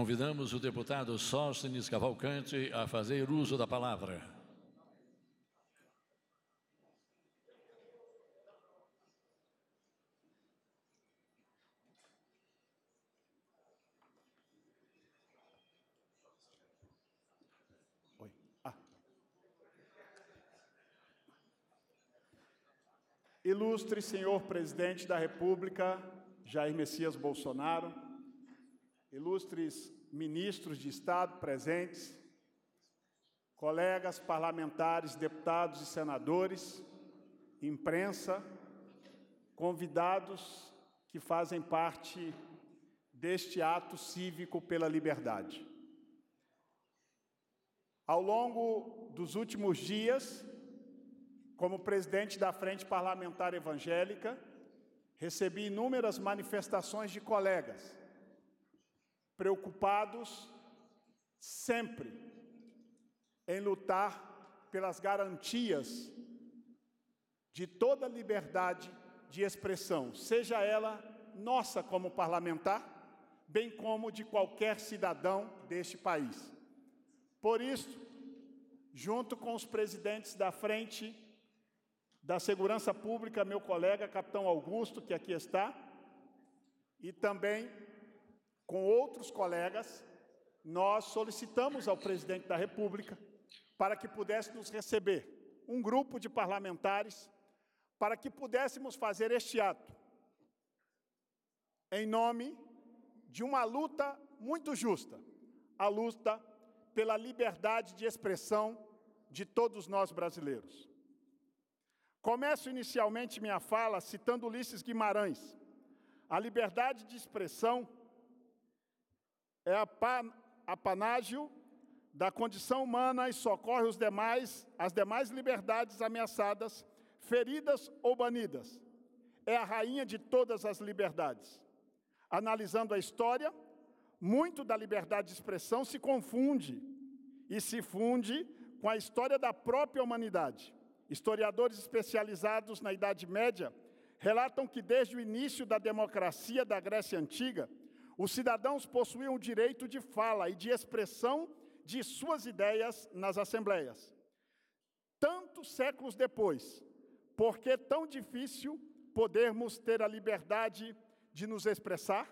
Convidamos o deputado Sóstenes Cavalcante a fazer uso da palavra. Oi. Ah. Ilustre senhor presidente da República, Jair Messias Bolsonaro, ilustres ministros de Estado presentes, colegas parlamentares, deputados e senadores, imprensa, convidados que fazem parte deste ato cívico pela liberdade. Ao longo dos últimos dias, como presidente da Frente Parlamentar Evangélica, recebi inúmeras manifestações de colegas preocupados sempre em lutar pelas garantias de toda liberdade de expressão, seja ela nossa como parlamentar, bem como de qualquer cidadão deste país. Por isso, junto com os presidentes da frente da Segurança Pública, meu colega capitão Augusto, que aqui está, e também com outros colegas, nós solicitamos ao presidente da República para que pudesse nos receber um grupo de parlamentares para que pudéssemos fazer este ato em nome de uma luta muito justa, a luta pela liberdade de expressão de todos nós brasileiros. Começo inicialmente minha fala citando Ulisses Guimarães. A liberdade de expressão é a apanágio da condição humana e socorre os demais, as demais liberdades ameaçadas, feridas ou banidas. É a rainha de todas as liberdades. Analisando a história, muito da liberdade de expressão se confunde e se funde com a história da própria humanidade. Historiadores especializados na Idade Média relatam que desde o início da democracia da Grécia Antiga, os cidadãos possuíam o direito de fala e de expressão de suas ideias nas assembleias. Tantos séculos depois, por que tão difícil podermos ter a liberdade de nos expressar?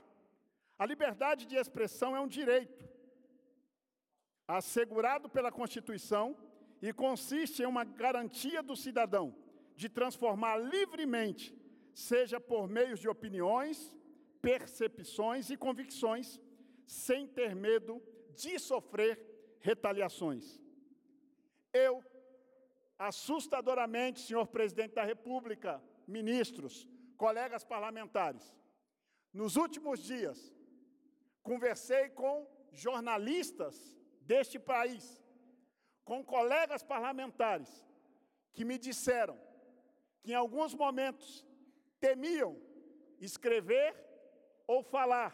A liberdade de expressão é um direito assegurado pela Constituição e consiste em uma garantia do cidadão de transformar livremente, seja por meios de opiniões, percepções e convicções, sem ter medo de sofrer retaliações. Eu, assustadoramente, senhor presidente da República, ministros, colegas parlamentares, nos últimos dias, conversei com jornalistas deste país, com colegas parlamentares, que me disseram que em alguns momentos temiam escrever ou falar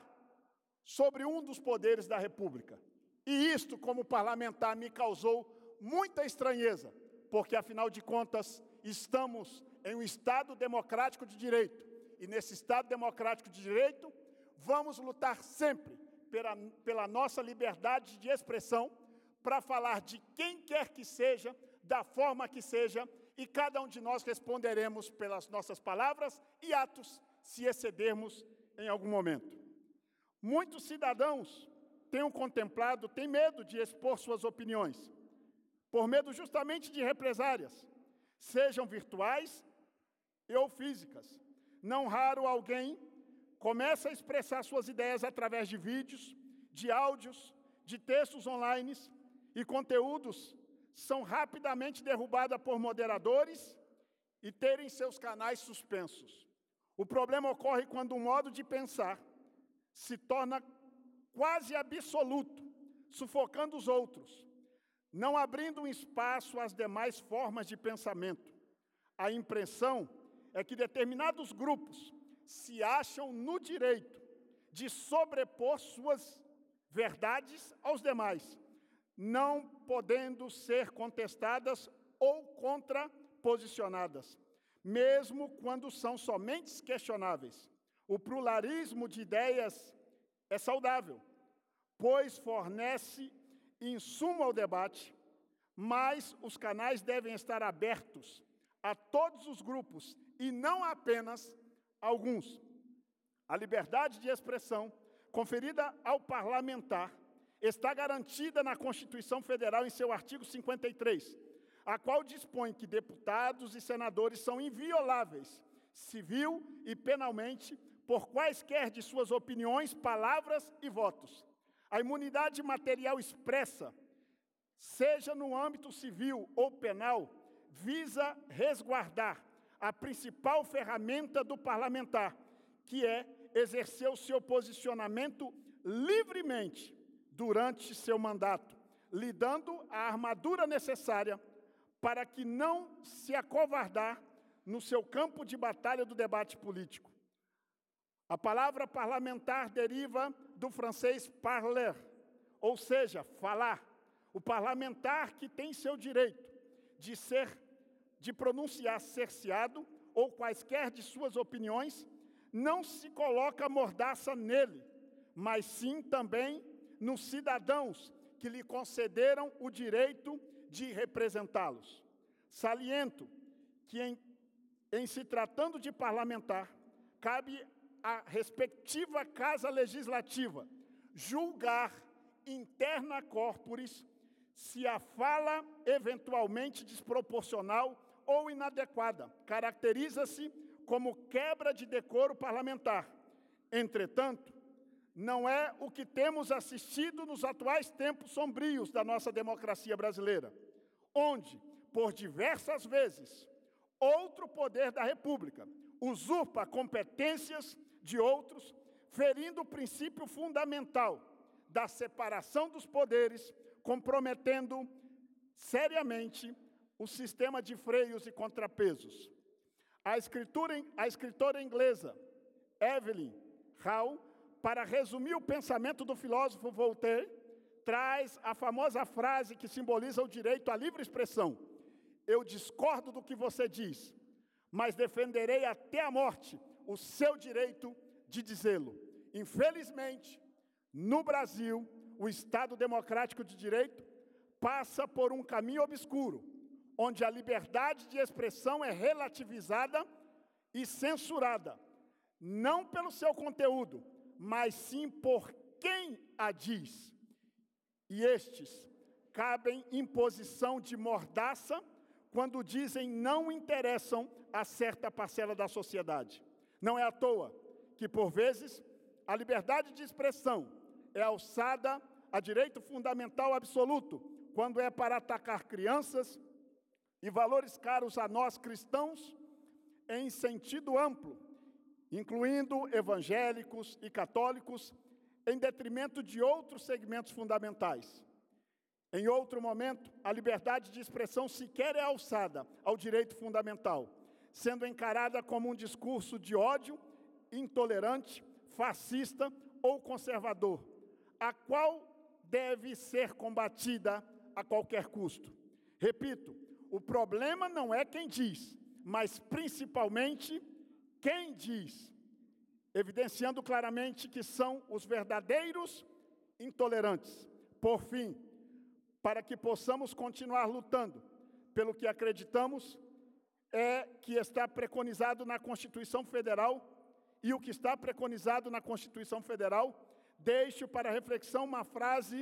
sobre um dos poderes da República. E isto, como parlamentar, me causou muita estranheza, porque, afinal de contas, estamos em um Estado democrático de direito. E nesse Estado democrático de direito, vamos lutar sempre pela, pela nossa liberdade de expressão para falar de quem quer que seja, da forma que seja, e cada um de nós responderemos pelas nossas palavras e atos se excedermos em algum momento. Muitos cidadãos têm contemplado, têm medo de expor suas opiniões, por medo justamente de represárias, sejam virtuais ou físicas. Não raro alguém começa a expressar suas ideias através de vídeos, de áudios, de textos online e conteúdos são rapidamente derrubados por moderadores e terem seus canais suspensos. O problema ocorre quando o modo de pensar se torna quase absoluto, sufocando os outros, não abrindo um espaço às demais formas de pensamento. A impressão é que determinados grupos se acham no direito de sobrepor suas verdades aos demais, não podendo ser contestadas ou contraposicionadas mesmo quando são somente questionáveis. O pluralismo de ideias é saudável, pois fornece insumo ao debate, mas os canais devem estar abertos a todos os grupos e não apenas a alguns. A liberdade de expressão conferida ao parlamentar está garantida na Constituição Federal em seu artigo 53 a qual dispõe que deputados e senadores são invioláveis, civil e penalmente, por quaisquer de suas opiniões, palavras e votos. A imunidade material expressa, seja no âmbito civil ou penal, visa resguardar a principal ferramenta do parlamentar, que é exercer o seu posicionamento livremente durante seu mandato, lhe dando a armadura necessária para que não se acovardar no seu campo de batalha do debate político. A palavra parlamentar deriva do francês parler, ou seja, falar. O parlamentar que tem seu direito de ser de pronunciar cerceado ou quaisquer de suas opiniões, não se coloca mordaça nele, mas sim também nos cidadãos que lhe concederam o direito de representá-los. Saliento que, em, em se tratando de parlamentar, cabe à respectiva Casa Legislativa julgar interna corporis se a fala eventualmente desproporcional ou inadequada caracteriza-se como quebra de decoro parlamentar. Entretanto, não é o que temos assistido nos atuais tempos sombrios da nossa democracia brasileira, onde, por diversas vezes, outro poder da República usurpa competências de outros, ferindo o princípio fundamental da separação dos poderes, comprometendo seriamente o sistema de freios e contrapesos. A escritora, a escritora inglesa Evelyn Hall para resumir o pensamento do filósofo Voltaire, traz a famosa frase que simboliza o direito à livre expressão: Eu discordo do que você diz, mas defenderei até a morte o seu direito de dizê-lo. Infelizmente, no Brasil, o Estado democrático de direito passa por um caminho obscuro, onde a liberdade de expressão é relativizada e censurada, não pelo seu conteúdo, mas sim por quem a diz. E estes cabem em posição de mordaça quando dizem não interessam a certa parcela da sociedade. Não é à toa que, por vezes, a liberdade de expressão é alçada a direito fundamental absoluto quando é para atacar crianças e valores caros a nós cristãos em sentido amplo incluindo evangélicos e católicos, em detrimento de outros segmentos fundamentais. Em outro momento, a liberdade de expressão sequer é alçada ao direito fundamental, sendo encarada como um discurso de ódio, intolerante, fascista ou conservador, a qual deve ser combatida a qualquer custo. Repito, o problema não é quem diz, mas principalmente quem diz, evidenciando claramente que são os verdadeiros intolerantes. Por fim, para que possamos continuar lutando pelo que acreditamos, é que está preconizado na Constituição Federal e o que está preconizado na Constituição Federal, deixo para reflexão uma frase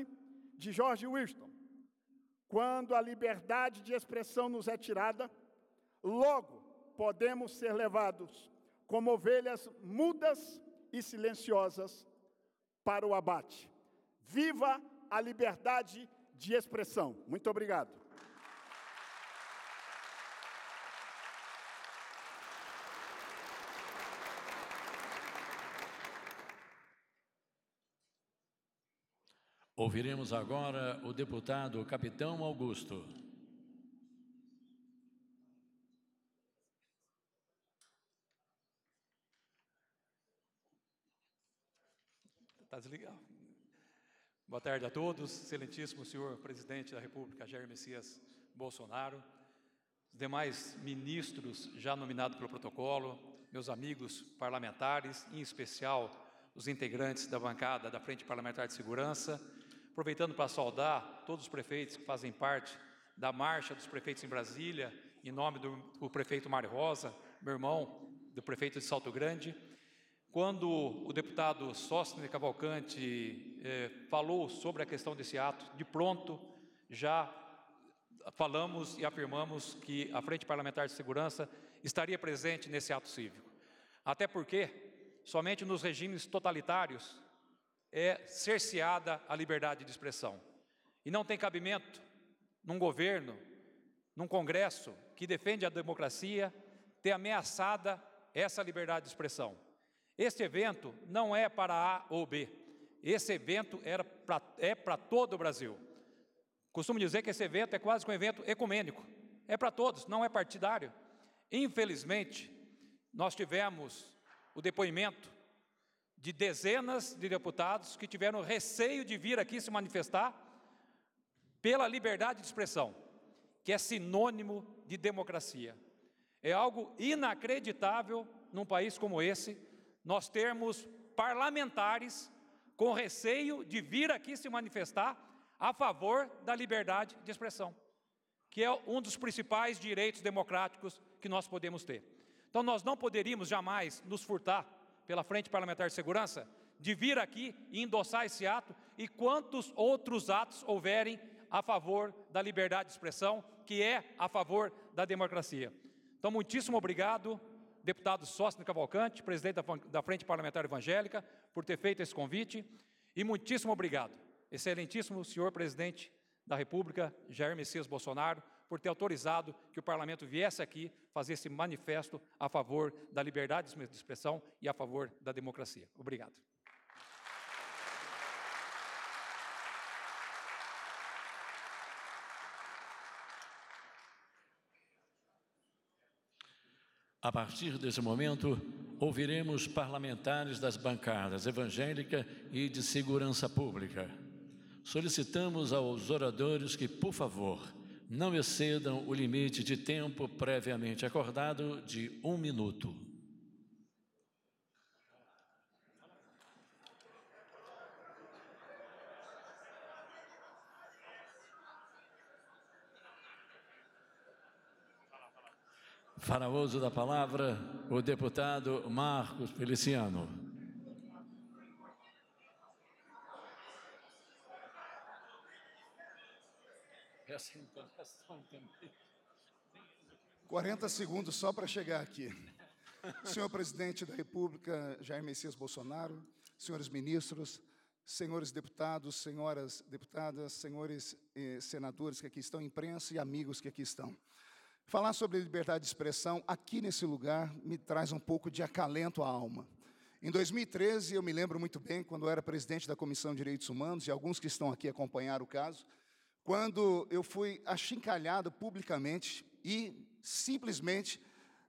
de George Winston: Quando a liberdade de expressão nos é tirada, logo podemos ser levados como ovelhas mudas e silenciosas para o abate. Viva a liberdade de expressão. Muito obrigado. Ouviremos agora o deputado Capitão Augusto. legal. Boa tarde a todos, excelentíssimo senhor presidente da República, Jair Messias Bolsonaro, os demais ministros já nominados pelo protocolo, meus amigos parlamentares, em especial os integrantes da bancada da Frente Parlamentar de Segurança, aproveitando para saudar todos os prefeitos que fazem parte da marcha dos prefeitos em Brasília, em nome do, do prefeito Mário Rosa, meu irmão, do prefeito de Salto Grande, quando o deputado Sostner Cavalcante eh, falou sobre a questão desse ato, de pronto já falamos e afirmamos que a Frente Parlamentar de Segurança estaria presente nesse ato cívico. Até porque, somente nos regimes totalitários é cerceada a liberdade de expressão. E não tem cabimento num governo, num Congresso que defende a democracia, ter ameaçada essa liberdade de expressão. Esse evento não é para A ou B. Esse evento era pra, é para todo o Brasil. Costumo dizer que esse evento é quase que um evento ecumênico. É para todos, não é partidário. Infelizmente, nós tivemos o depoimento de dezenas de deputados que tiveram receio de vir aqui se manifestar pela liberdade de expressão, que é sinônimo de democracia. É algo inacreditável num país como esse, nós termos parlamentares com receio de vir aqui se manifestar a favor da liberdade de expressão, que é um dos principais direitos democráticos que nós podemos ter. Então, nós não poderíamos jamais nos furtar pela Frente Parlamentar de Segurança de vir aqui e endossar esse ato e quantos outros atos houverem a favor da liberdade de expressão, que é a favor da democracia. Então, muitíssimo obrigado deputado Sócino Cavalcante, presidente da Frente Parlamentar Evangélica, por ter feito esse convite. E muitíssimo obrigado, excelentíssimo senhor presidente da República, Jair Messias Bolsonaro, por ter autorizado que o parlamento viesse aqui fazer esse manifesto a favor da liberdade de expressão e a favor da democracia. Obrigado. A partir desse momento, ouviremos parlamentares das bancadas evangélica e de segurança pública. Solicitamos aos oradores que, por favor, não excedam o limite de tempo previamente acordado de um minuto. Faraoso da palavra, o deputado Marcos Feliciano. também. 40 segundos só para chegar aqui. Senhor presidente da República, Jair Messias Bolsonaro, senhores ministros, senhores deputados, senhoras deputadas, senhores eh, senadores que aqui estão, imprensa e amigos que aqui estão. Falar sobre liberdade de expressão aqui nesse lugar me traz um pouco de acalento à alma. Em 2013, eu me lembro muito bem, quando eu era presidente da Comissão de Direitos Humanos, e alguns que estão aqui acompanharam o caso, quando eu fui achincalhado publicamente e simplesmente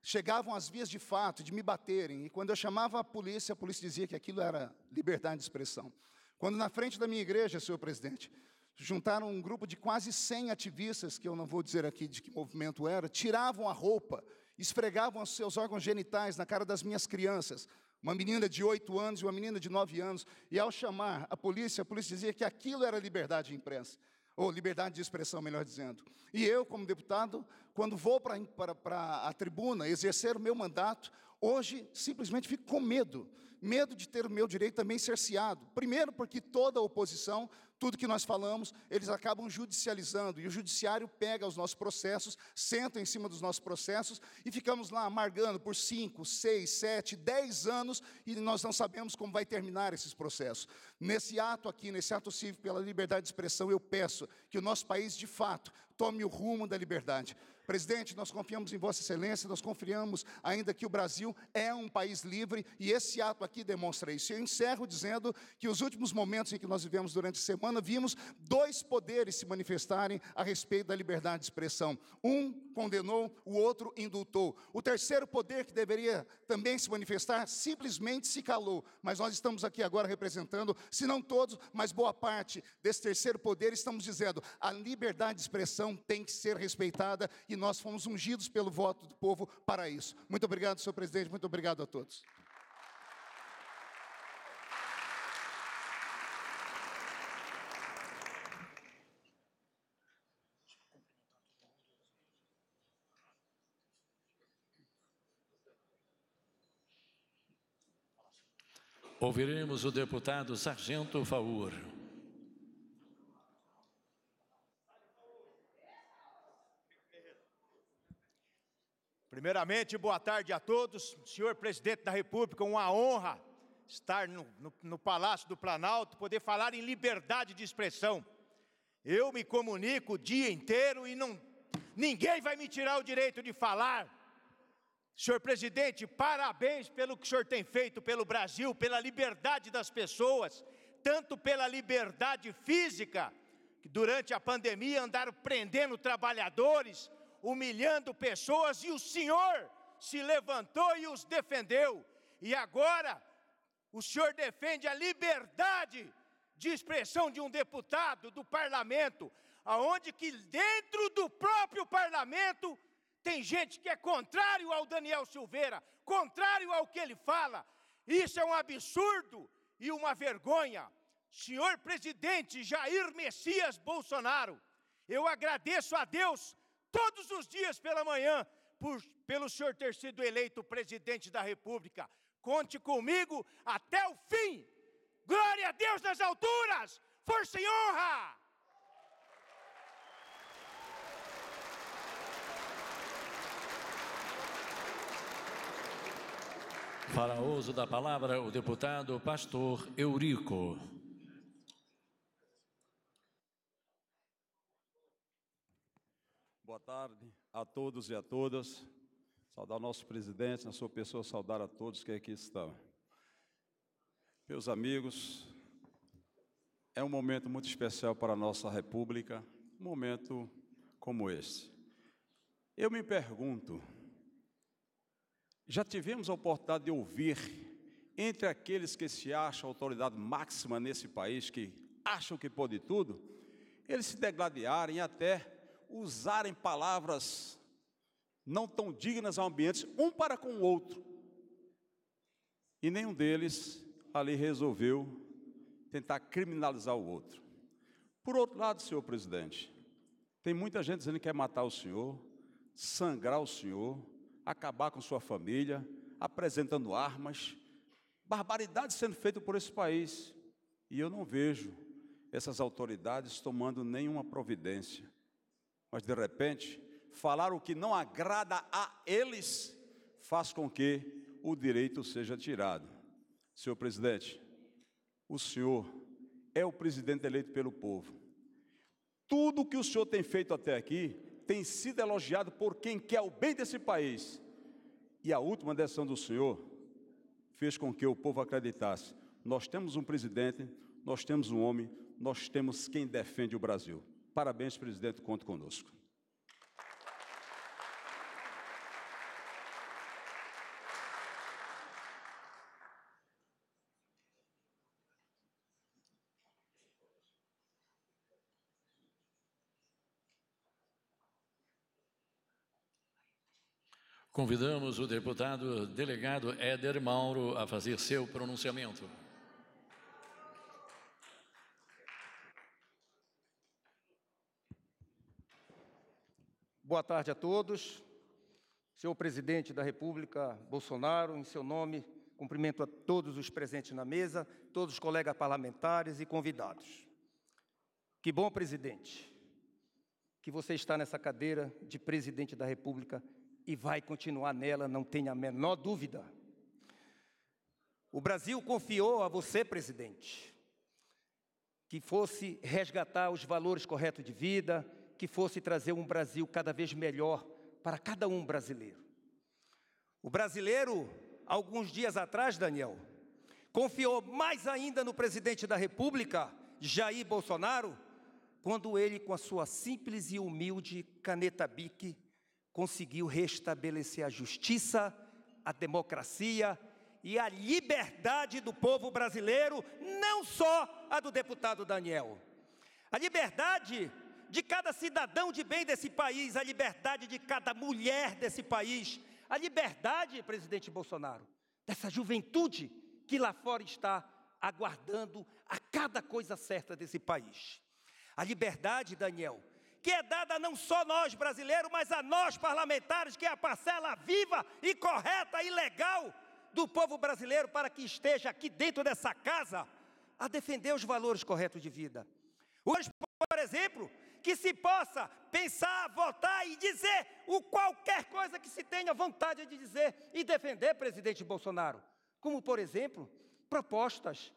chegavam as vias de fato de me baterem. E quando eu chamava a polícia, a polícia dizia que aquilo era liberdade de expressão. Quando na frente da minha igreja, senhor presidente, juntaram um grupo de quase 100 ativistas, que eu não vou dizer aqui de que movimento era, tiravam a roupa, esfregavam seus órgãos genitais na cara das minhas crianças, uma menina de 8 anos e uma menina de 9 anos, e ao chamar a polícia, a polícia dizia que aquilo era liberdade de imprensa, ou liberdade de expressão, melhor dizendo. E eu, como deputado, quando vou para, para, para a tribuna exercer o meu mandato, hoje simplesmente fico com medo, medo de ter o meu direito também cerceado. Primeiro, porque toda a oposição tudo que nós falamos, eles acabam judicializando, e o judiciário pega os nossos processos, senta em cima dos nossos processos, e ficamos lá amargando por 5, 6, 7, 10 anos, e nós não sabemos como vai terminar esses processos. Nesse ato aqui, nesse ato cívico pela liberdade de expressão, eu peço que o nosso país, de fato, tome o rumo da liberdade. Presidente, nós confiamos em Vossa Excelência, nós confiamos ainda que o Brasil é um país livre e esse ato aqui demonstra isso. Eu encerro dizendo que os últimos momentos em que nós vivemos durante a semana, vimos dois poderes se manifestarem a respeito da liberdade de expressão. Um condenou, o outro indultou. O terceiro poder que deveria também se manifestar simplesmente se calou, mas nós estamos aqui agora representando, se não todos, mas boa parte desse terceiro poder, estamos dizendo: a liberdade de expressão tem que ser respeitada e nós fomos ungidos pelo voto do povo para isso. Muito obrigado, senhor presidente, muito obrigado a todos. Ouviremos o deputado Sargento Faur. Primeiramente, boa tarde a todos. Senhor presidente da República, uma honra estar no, no, no, Palácio do Planalto, poder falar em liberdade de expressão. Eu me comunico o dia inteiro e não, ninguém vai me tirar o direito de falar. Senhor presidente, parabéns pelo que o senhor tem feito pelo Brasil, pela liberdade das pessoas, tanto pela liberdade física, que durante a pandemia andaram prendendo trabalhadores, humilhando pessoas, e o Senhor se levantou e os defendeu. E agora, o Senhor defende a liberdade de expressão de um deputado do parlamento, aonde que dentro do próprio parlamento tem gente que é contrário ao Daniel Silveira, contrário ao que ele fala. Isso é um absurdo e uma vergonha. Senhor presidente Jair Messias Bolsonaro, eu agradeço a Deus todos os dias pela manhã, por, pelo senhor ter sido eleito presidente da República. Conte comigo até o fim. Glória a Deus nas alturas, força e honra. Para uso da palavra, o deputado pastor Eurico. Boa tarde a todos e a todas. Saudar o nosso presidente, na sua pessoa, saudar a todos que aqui estão. Meus amigos, é um momento muito especial para a nossa República, um momento como este. Eu me pergunto, já tivemos a oportunidade de ouvir entre aqueles que se acham autoridade máxima nesse país, que acham que pode tudo, eles se degladiarem até usarem palavras não tão dignas ao ambiente, um para com o outro. E nenhum deles ali resolveu tentar criminalizar o outro. Por outro lado, senhor presidente, tem muita gente dizendo que quer matar o senhor, sangrar o senhor, acabar com sua família, apresentando armas, barbaridade sendo feita por esse país. E eu não vejo essas autoridades tomando nenhuma providência mas de repente, falar o que não agrada a eles faz com que o direito seja tirado. Senhor presidente, o senhor é o presidente eleito pelo povo. Tudo que o senhor tem feito até aqui tem sido elogiado por quem quer o bem desse país. E a última decisão do senhor fez com que o povo acreditasse: nós temos um presidente, nós temos um homem, nós temos quem defende o Brasil. Parabéns, presidente, conto conosco. Convidamos o deputado delegado Éder Mauro a fazer seu pronunciamento. Boa tarde a todos. Senhor presidente da República Bolsonaro, em seu nome, cumprimento a todos os presentes na mesa, todos os colegas parlamentares e convidados. Que bom, presidente, que você está nessa cadeira de presidente da República e vai continuar nela, não tenha a menor dúvida. O Brasil confiou a você, presidente, que fosse resgatar os valores corretos de vida, que fosse trazer um Brasil cada vez melhor para cada um brasileiro. O brasileiro, alguns dias atrás, Daniel, confiou mais ainda no presidente da República, Jair Bolsonaro, quando ele, com a sua simples e humilde caneta BIC, conseguiu restabelecer a justiça, a democracia e a liberdade do povo brasileiro, não só a do deputado Daniel. A liberdade de cada cidadão de bem desse país, a liberdade de cada mulher desse país, a liberdade, presidente Bolsonaro, dessa juventude que lá fora está aguardando a cada coisa certa desse país. A liberdade, Daniel, que é dada não só nós brasileiros, mas a nós parlamentares, que é a parcela viva e correta e legal do povo brasileiro para que esteja aqui dentro dessa casa a defender os valores corretos de vida. Hoje, por exemplo, que se possa pensar, votar e dizer o qualquer coisa que se tenha vontade de dizer e defender presidente Bolsonaro. Como, por exemplo, propostas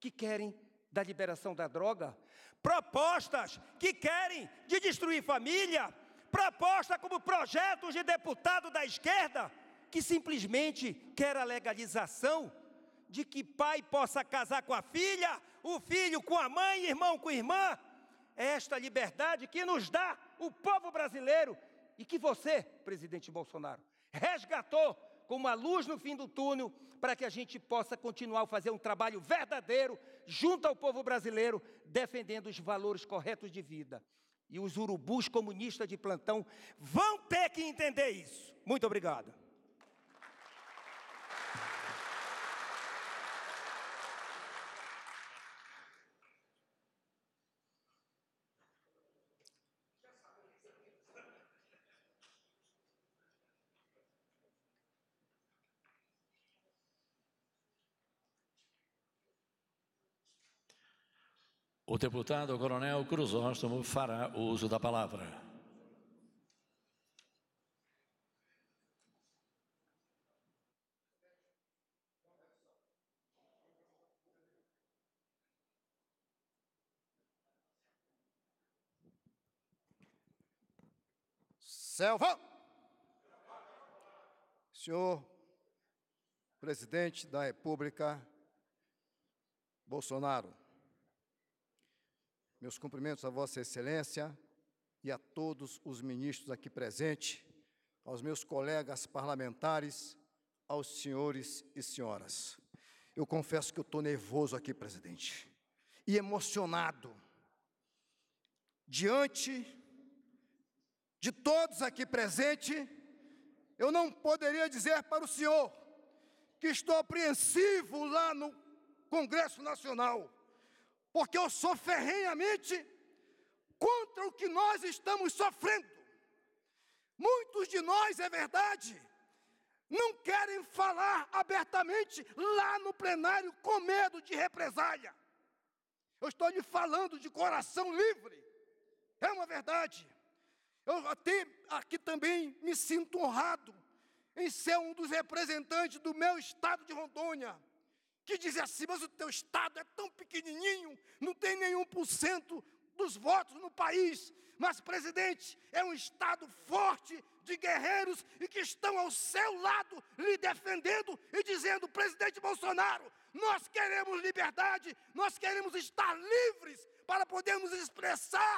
que querem da liberação da droga, propostas que querem de destruir família, proposta como projetos de deputado da esquerda que simplesmente quer a legalização de que pai possa casar com a filha, o filho com a mãe, irmão com irmã. É esta liberdade que nos dá o povo brasileiro e que você, presidente Bolsonaro, resgatou como a luz no fim do túnel, para que a gente possa continuar a fazer um trabalho verdadeiro junto ao povo brasileiro, defendendo os valores corretos de vida. E os urubus comunistas de plantão vão ter que entender isso. Muito obrigado. O deputado Coronel Cruzóstomo fará uso da palavra. Selva! Senhor Presidente da República Bolsonaro. Meus cumprimentos a Vossa Excelência e a todos os ministros aqui presentes, aos meus colegas parlamentares, aos senhores e senhoras. Eu confesso que eu estou nervoso aqui, presidente, e emocionado. Diante de todos aqui presentes, eu não poderia dizer para o senhor que estou apreensivo lá no Congresso Nacional porque eu sou ferrenhamente contra o que nós estamos sofrendo. Muitos de nós, é verdade, não querem falar abertamente lá no plenário com medo de represália. Eu estou lhe falando de coração livre, é uma verdade. Eu até aqui também me sinto honrado em ser um dos representantes do meu estado de Rondônia que diz assim, mas o teu Estado é tão pequenininho, não tem nenhum por cento dos votos no país, mas, presidente, é um Estado forte de guerreiros e que estão ao seu lado lhe defendendo e dizendo: presidente Bolsonaro, nós queremos liberdade, nós queremos estar livres para podermos expressar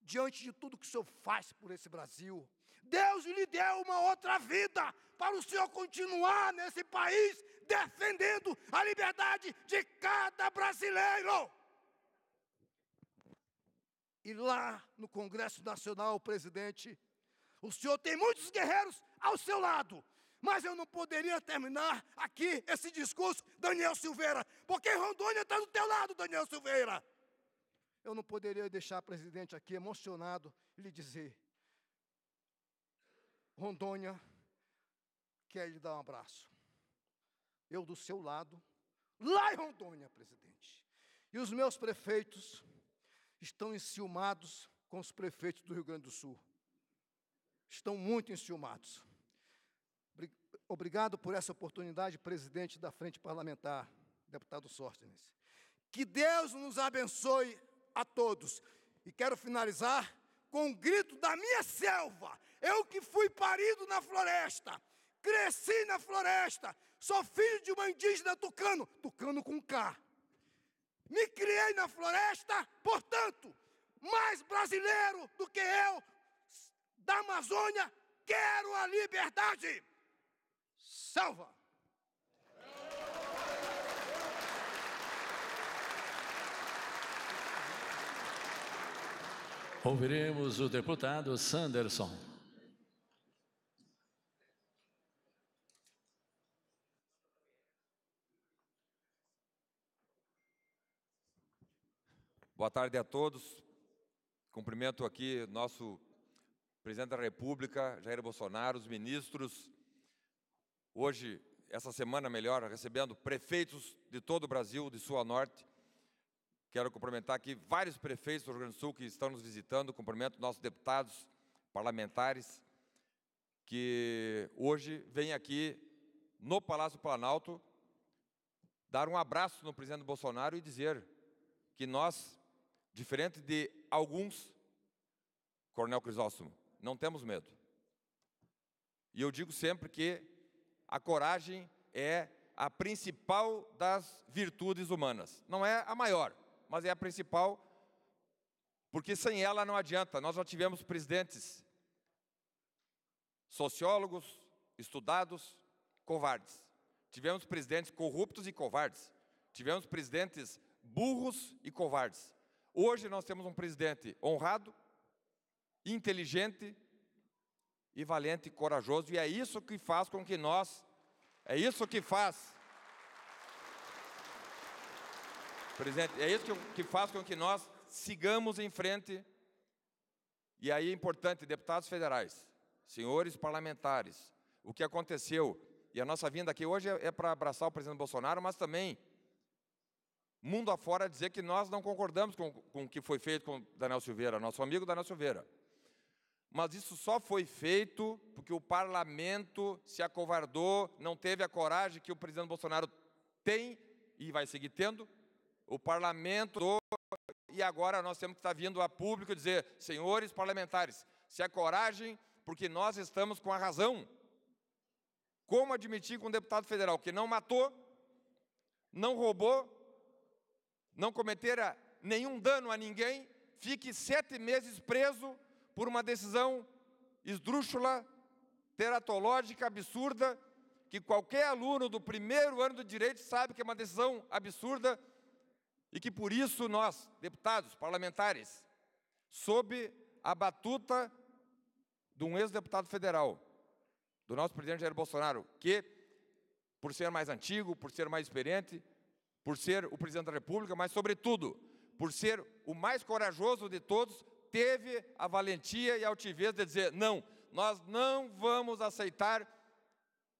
diante de tudo que o senhor faz por esse Brasil. Deus lhe deu uma outra vida para o senhor continuar nesse país defendendo a liberdade de cada brasileiro. E lá no Congresso Nacional, presidente, o senhor tem muitos guerreiros ao seu lado, mas eu não poderia terminar aqui esse discurso, Daniel Silveira, porque Rondônia está do teu lado, Daniel Silveira. Eu não poderia deixar o presidente aqui emocionado e lhe dizer: Rondônia quer lhe dar um abraço eu do seu lado, lá em Rondônia, presidente. E os meus prefeitos estão enciumados com os prefeitos do Rio Grande do Sul. Estão muito enciumados. Obrigado por essa oportunidade, presidente da Frente Parlamentar, deputado Sórtenes. Que Deus nos abençoe a todos. E quero finalizar com o um grito da minha selva. Eu que fui parido na floresta, cresci na floresta, sou filho de uma indígena tucano, tucano com K. Me criei na floresta, portanto, mais brasileiro do que eu, da Amazônia, quero a liberdade. Salva! Ouviremos o deputado Sanderson. Boa tarde a todos. Cumprimento aqui nosso presidente da República, Jair Bolsonaro, os ministros. Hoje, essa semana melhor, recebendo prefeitos de todo o Brasil, de sul a norte. Quero cumprimentar aqui vários prefeitos do Rio Grande do Sul que estão nos visitando. Cumprimento nossos deputados parlamentares que hoje vêm aqui no Palácio Planalto dar um abraço no presidente Bolsonaro e dizer que nós Diferente de alguns, Coronel Crisóstomo, não temos medo. E eu digo sempre que a coragem é a principal das virtudes humanas. Não é a maior, mas é a principal, porque sem ela não adianta. Nós já tivemos presidentes, sociólogos, estudados, covardes. Tivemos presidentes corruptos e covardes. Tivemos presidentes burros e covardes. Hoje nós temos um presidente honrado, inteligente e valente e corajoso, e é isso que faz com que nós, é isso que faz, presidente, é isso que faz com que nós sigamos em frente. E aí é importante, deputados federais, senhores parlamentares, o que aconteceu, e a nossa vinda aqui hoje é, é para abraçar o presidente Bolsonaro, mas também mundo afora dizer que nós não concordamos com, com o que foi feito com Daniel Silveira, nosso amigo Daniel Silveira. Mas isso só foi feito porque o parlamento se acovardou, não teve a coragem que o presidente Bolsonaro tem e vai seguir tendo. O parlamento e agora nós temos que estar vindo a público dizer, senhores parlamentares, se acoragem, porque nós estamos com a razão. Como admitir que um deputado federal que não matou, não roubou, não cometera nenhum dano a ninguém, fique sete meses preso por uma decisão esdrúxula, teratológica, absurda, que qualquer aluno do primeiro ano do direito sabe que é uma decisão absurda e que por isso nós, deputados, parlamentares, sob a batuta de um ex-deputado federal, do nosso presidente Jair Bolsonaro, que, por ser mais antigo, por ser mais experiente, por ser o presidente da República, mas, sobretudo, por ser o mais corajoso de todos, teve a valentia e a altivez de dizer: não, nós não vamos aceitar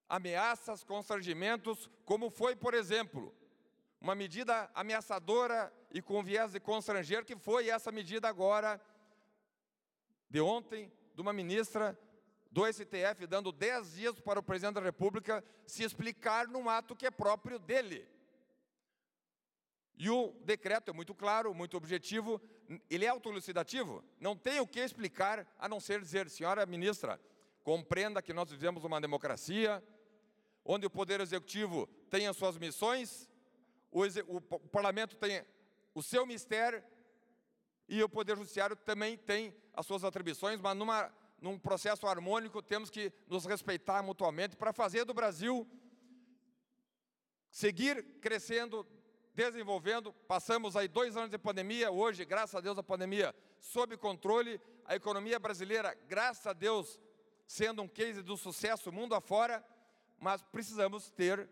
ameaças, constrangimentos, como foi, por exemplo, uma medida ameaçadora e com viés de constranger, que foi essa medida agora, de ontem, de uma ministra do STF, dando 10 dias para o presidente da República se explicar num ato que é próprio dele. E o decreto é muito claro, muito objetivo, ele é autolucidativo, não tem o que explicar a não ser dizer, senhora ministra, compreenda que nós vivemos uma democracia, onde o Poder Executivo tem as suas missões, o, o, Parlamento tem o seu mistério e o Poder Judiciário também tem as suas atribuições, mas numa, num processo harmônico temos que nos respeitar mutuamente para fazer do Brasil seguir crescendo desenvolvendo, passamos aí dois anos de pandemia, hoje, graças a Deus, a pandemia sob controle, a economia brasileira, graças a Deus, sendo um case do sucesso mundo afora, mas precisamos ter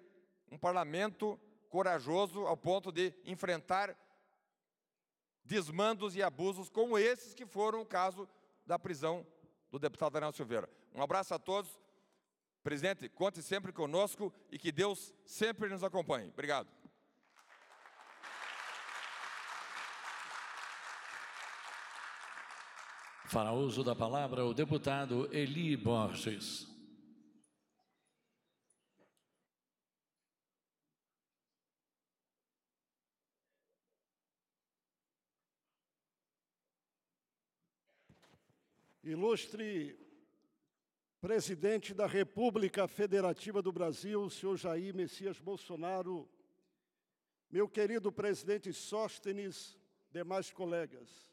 um parlamento corajoso ao ponto de enfrentar desmandos e abusos como esses que foram o caso da prisão do deputado Daniel Silveira. Um abraço a todos. Presidente, conte sempre conosco e que Deus sempre nos acompanhe. Obrigado. Fará uso da palavra o deputado Eli Borges. Ilustre presidente da República Federativa do Brasil, senhor Jair Messias Bolsonaro, meu querido presidente Sóstenes, demais colegas.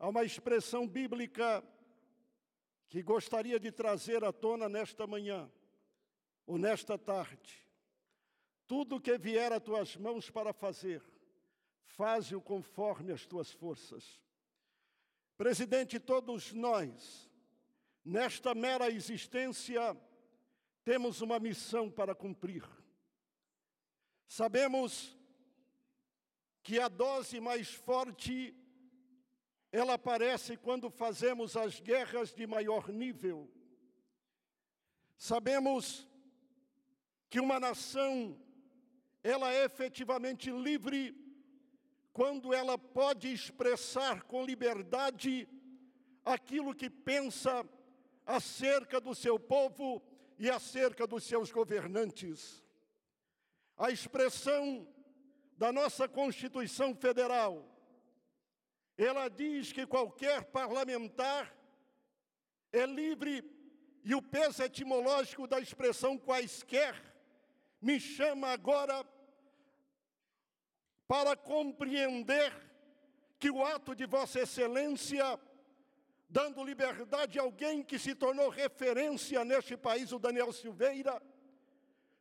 Há uma expressão bíblica que gostaria de trazer à tona nesta manhã, ou nesta tarde. Tudo que vier a tuas mãos para fazer, faze-o conforme as tuas forças. Presidente, todos nós, nesta mera existência, temos uma missão para cumprir. Sabemos que a dose mais forte ela aparece quando fazemos as guerras de maior nível. Sabemos que uma nação ela é efetivamente livre quando ela pode expressar com liberdade aquilo que pensa acerca do seu povo e acerca dos seus governantes. A expressão da nossa Constituição Federal ela diz que qualquer parlamentar é livre, e o peso etimológico da expressão quaisquer me chama agora para compreender que o ato de Vossa Excelência, dando liberdade a alguém que se tornou referência neste país, o Daniel Silveira,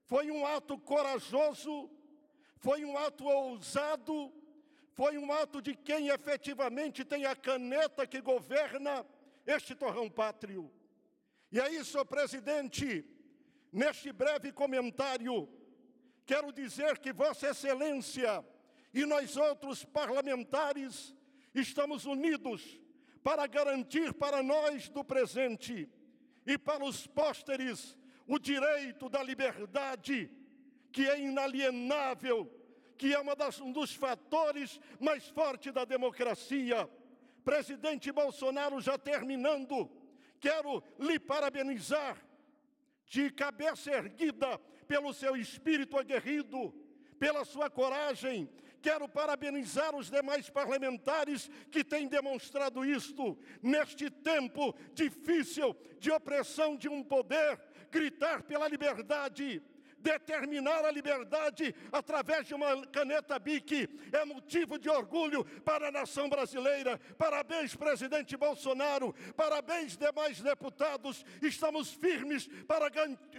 foi um ato corajoso, foi um ato ousado, foi um ato de quem efetivamente tem a caneta que governa este torrão pátrio. E aí, senhor presidente, neste breve comentário, quero dizer que Vossa Excelência e nós outros parlamentares estamos unidos para garantir para nós do presente e para os pósteres o direito da liberdade, que é inalienável que é das, um dos fatores mais fortes da democracia. Presidente Bolsonaro, já terminando, quero lhe parabenizar de cabeça erguida pelo seu espírito aguerrido, pela sua coragem, quero parabenizar os demais parlamentares que têm demonstrado isto. Neste tempo difícil de opressão de um poder, gritar pela liberdade determinar a liberdade através de uma caneta BIC é motivo de orgulho para a nação brasileira. Parabéns, presidente Bolsonaro. Parabéns, demais deputados. Estamos firmes para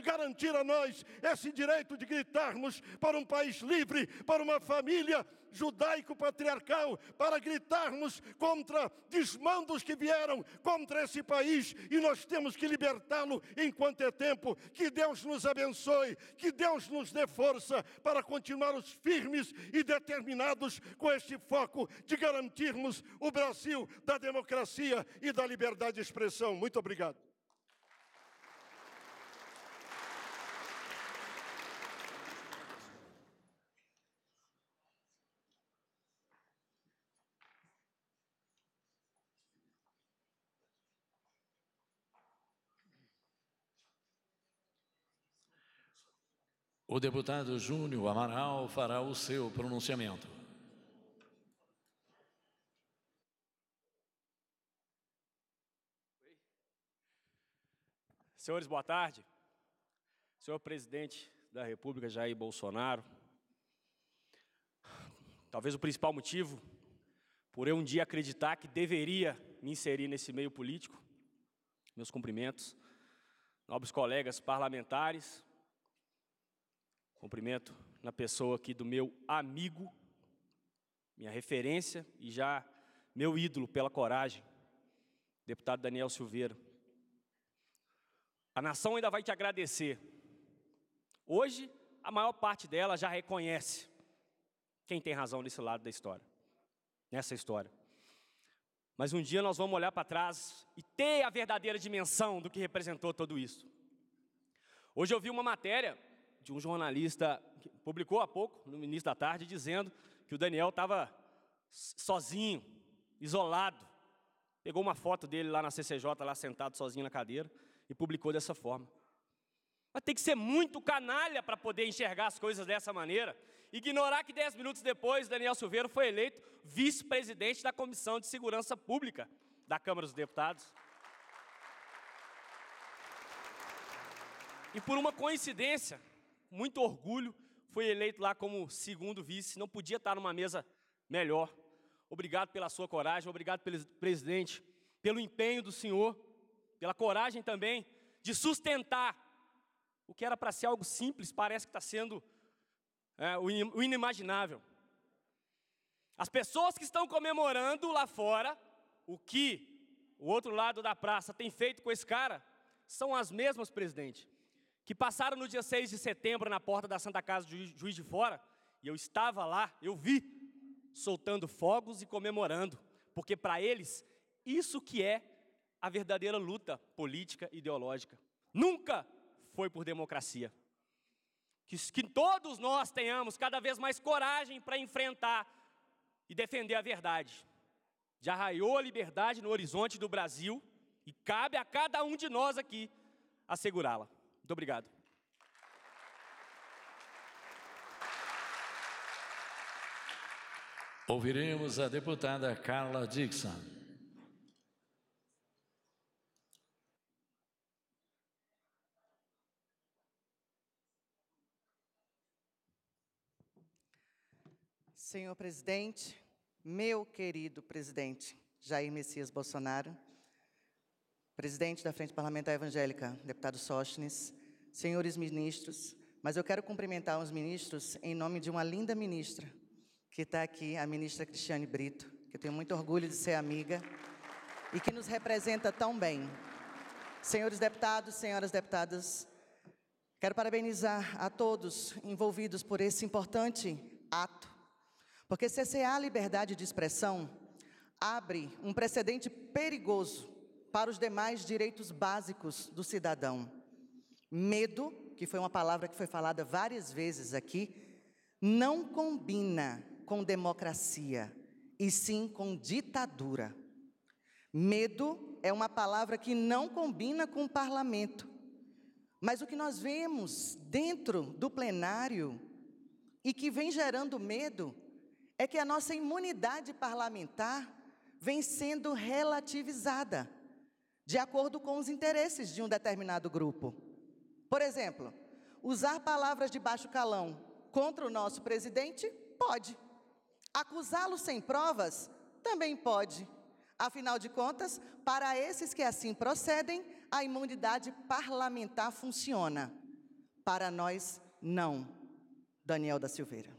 garantir a nós esse direito de gritarmos para um país livre, para uma família judaico-patriarcal para gritarmos contra desmandos que vieram contra esse país e nós temos que libertá-lo enquanto é tempo. Que Deus nos abençoe, que Deus nos dê força para continuarmos firmes e determinados com este foco de garantirmos o Brasil da democracia e da liberdade de expressão. Muito obrigado. O deputado Júnior Amaral fará o seu pronunciamento. Senhores, boa tarde. Senhor presidente da República Jair Bolsonaro, talvez o principal motivo por eu um dia acreditar que deveria me inserir nesse meio político, meus cumprimentos, nobres colegas parlamentares, Cumprimento na pessoa aqui do meu amigo, minha referência e já meu ídolo pela coragem, deputado Daniel Silveira. A nação ainda vai te agradecer. Hoje, a maior parte dela já reconhece quem tem razão nesse lado da história, nessa história. Mas um dia nós vamos olhar para trás e ter a verdadeira dimensão do que representou tudo isso. Hoje eu vi uma matéria de um jornalista que publicou há pouco, no início da tarde, dizendo que o Daniel estava sozinho, isolado. Pegou uma foto dele lá na CCJ, lá sentado sozinho na cadeira, e publicou dessa forma. Mas tem que ser muito canalha para poder enxergar as coisas dessa maneira. Ignorar que dez minutos depois, Daniel Silveira foi eleito vice-presidente da Comissão de Segurança Pública da Câmara dos Deputados. E por uma coincidência, muito orgulho, foi eleito lá como segundo vice, não podia estar numa mesa melhor. Obrigado pela sua coragem, obrigado pelo presidente, pelo empenho do senhor, pela coragem também de sustentar o que era para ser algo simples, parece que está sendo é, o inimaginável. As pessoas que estão comemorando lá fora o que o outro lado da praça tem feito com esse cara são as mesmas, presidente, que passaram no dia 6 de setembro na porta da Santa Casa de Juiz de Fora, e eu estava lá, eu vi, soltando fogos e comemorando, porque para eles, isso que é a verdadeira luta política e ideológica. Nunca foi por democracia. Que, que todos nós tenhamos cada vez mais coragem para enfrentar e defender a verdade. Já raiou a liberdade no horizonte do Brasil e cabe a cada um de nós aqui assegurá-la. Muito obrigado. Ouviremos a deputada Carla Dixon. Senhor presidente, meu querido presidente Jair Messias Bolsonaro, presidente da Frente Parlamentar Evangélica, deputado Sóstenes, senhores ministros, mas eu quero cumprimentar os ministros em nome de uma linda ministra que está aqui, a ministra Cristiane Brito, que eu tenho muito orgulho de ser amiga e que nos representa tão bem. Senhores deputados, senhoras deputadas, quero parabenizar a todos envolvidos por esse importante ato, porque CCA a liberdade de expressão abre um precedente perigoso para os demais direitos básicos do cidadão. Medo, que foi uma palavra que foi falada várias vezes aqui, não combina com democracia, e sim com ditadura. Medo é uma palavra que não combina com o parlamento. Mas o que nós vemos dentro do plenário e que vem gerando medo é que a nossa imunidade parlamentar vem sendo relativizada de acordo com os interesses de um determinado grupo. Por exemplo, usar palavras de baixo calão contra o nosso presidente? Pode. Acusá-lo sem provas? Também pode. Afinal de contas, para esses que assim procedem, a imunidade parlamentar funciona. Para nós, não. Daniel da Silveira.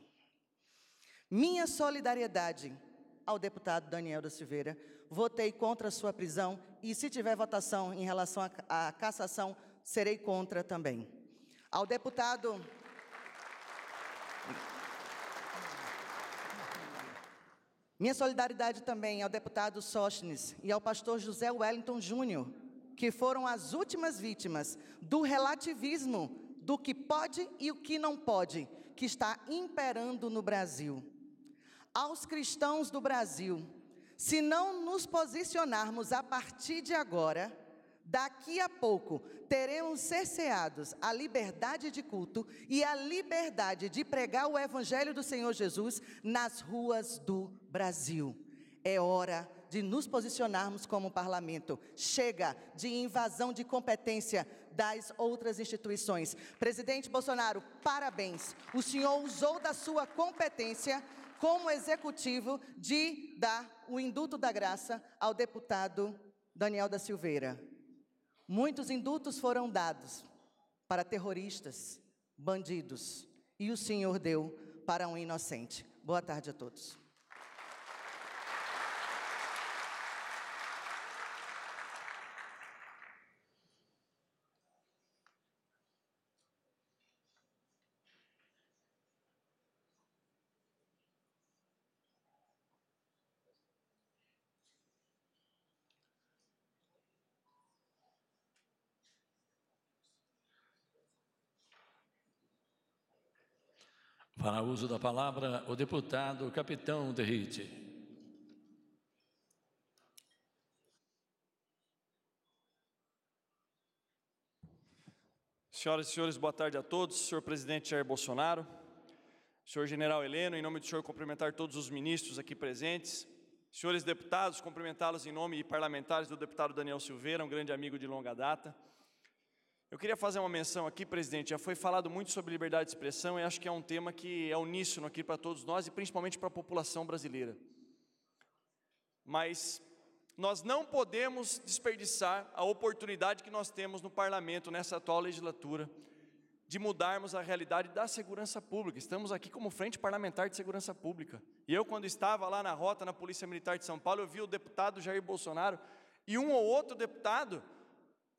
Minha solidariedade ao deputado Daniel da Silveira. Votei contra a sua prisão e, se tiver votação em relação à cassação, serei contra também. Ao deputado. Minha solidariedade também ao deputado Sóstenes e ao pastor José Wellington Júnior, que foram as últimas vítimas do relativismo do que pode e o que não pode, que está imperando no Brasil. Aos cristãos do Brasil, se não nos posicionarmos a partir de agora, Daqui a pouco teremos cerceados a liberdade de culto e a liberdade de pregar o Evangelho do Senhor Jesus nas ruas do Brasil. É hora de nos posicionarmos como parlamento. Chega de invasão de competência das outras instituições. Presidente Bolsonaro, parabéns. O senhor usou da sua competência como executivo de dar o indulto da graça ao deputado Daniel da Silveira. Muitos indultos foram dados para terroristas, bandidos, e o Senhor deu para um inocente. Boa tarde a todos. Para uso da palavra, o deputado Capitão Derrite. Senhoras e senhores, boa tarde a todos. Senhor presidente Jair Bolsonaro, senhor general Heleno, em nome do senhor, cumprimentar todos os ministros aqui presentes. Senhores deputados, cumprimentá-los em nome e parlamentares do deputado Daniel Silveira, um grande amigo de longa data. Eu queria fazer uma menção aqui, presidente. Já foi falado muito sobre liberdade de expressão e acho que é um tema que é uníssono aqui para todos nós e principalmente para a população brasileira. Mas nós não podemos desperdiçar a oportunidade que nós temos no parlamento, nessa atual legislatura, de mudarmos a realidade da segurança pública. Estamos aqui como Frente Parlamentar de Segurança Pública. E eu, quando estava lá na rota, na Polícia Militar de São Paulo, eu vi o deputado Jair Bolsonaro e um ou outro deputado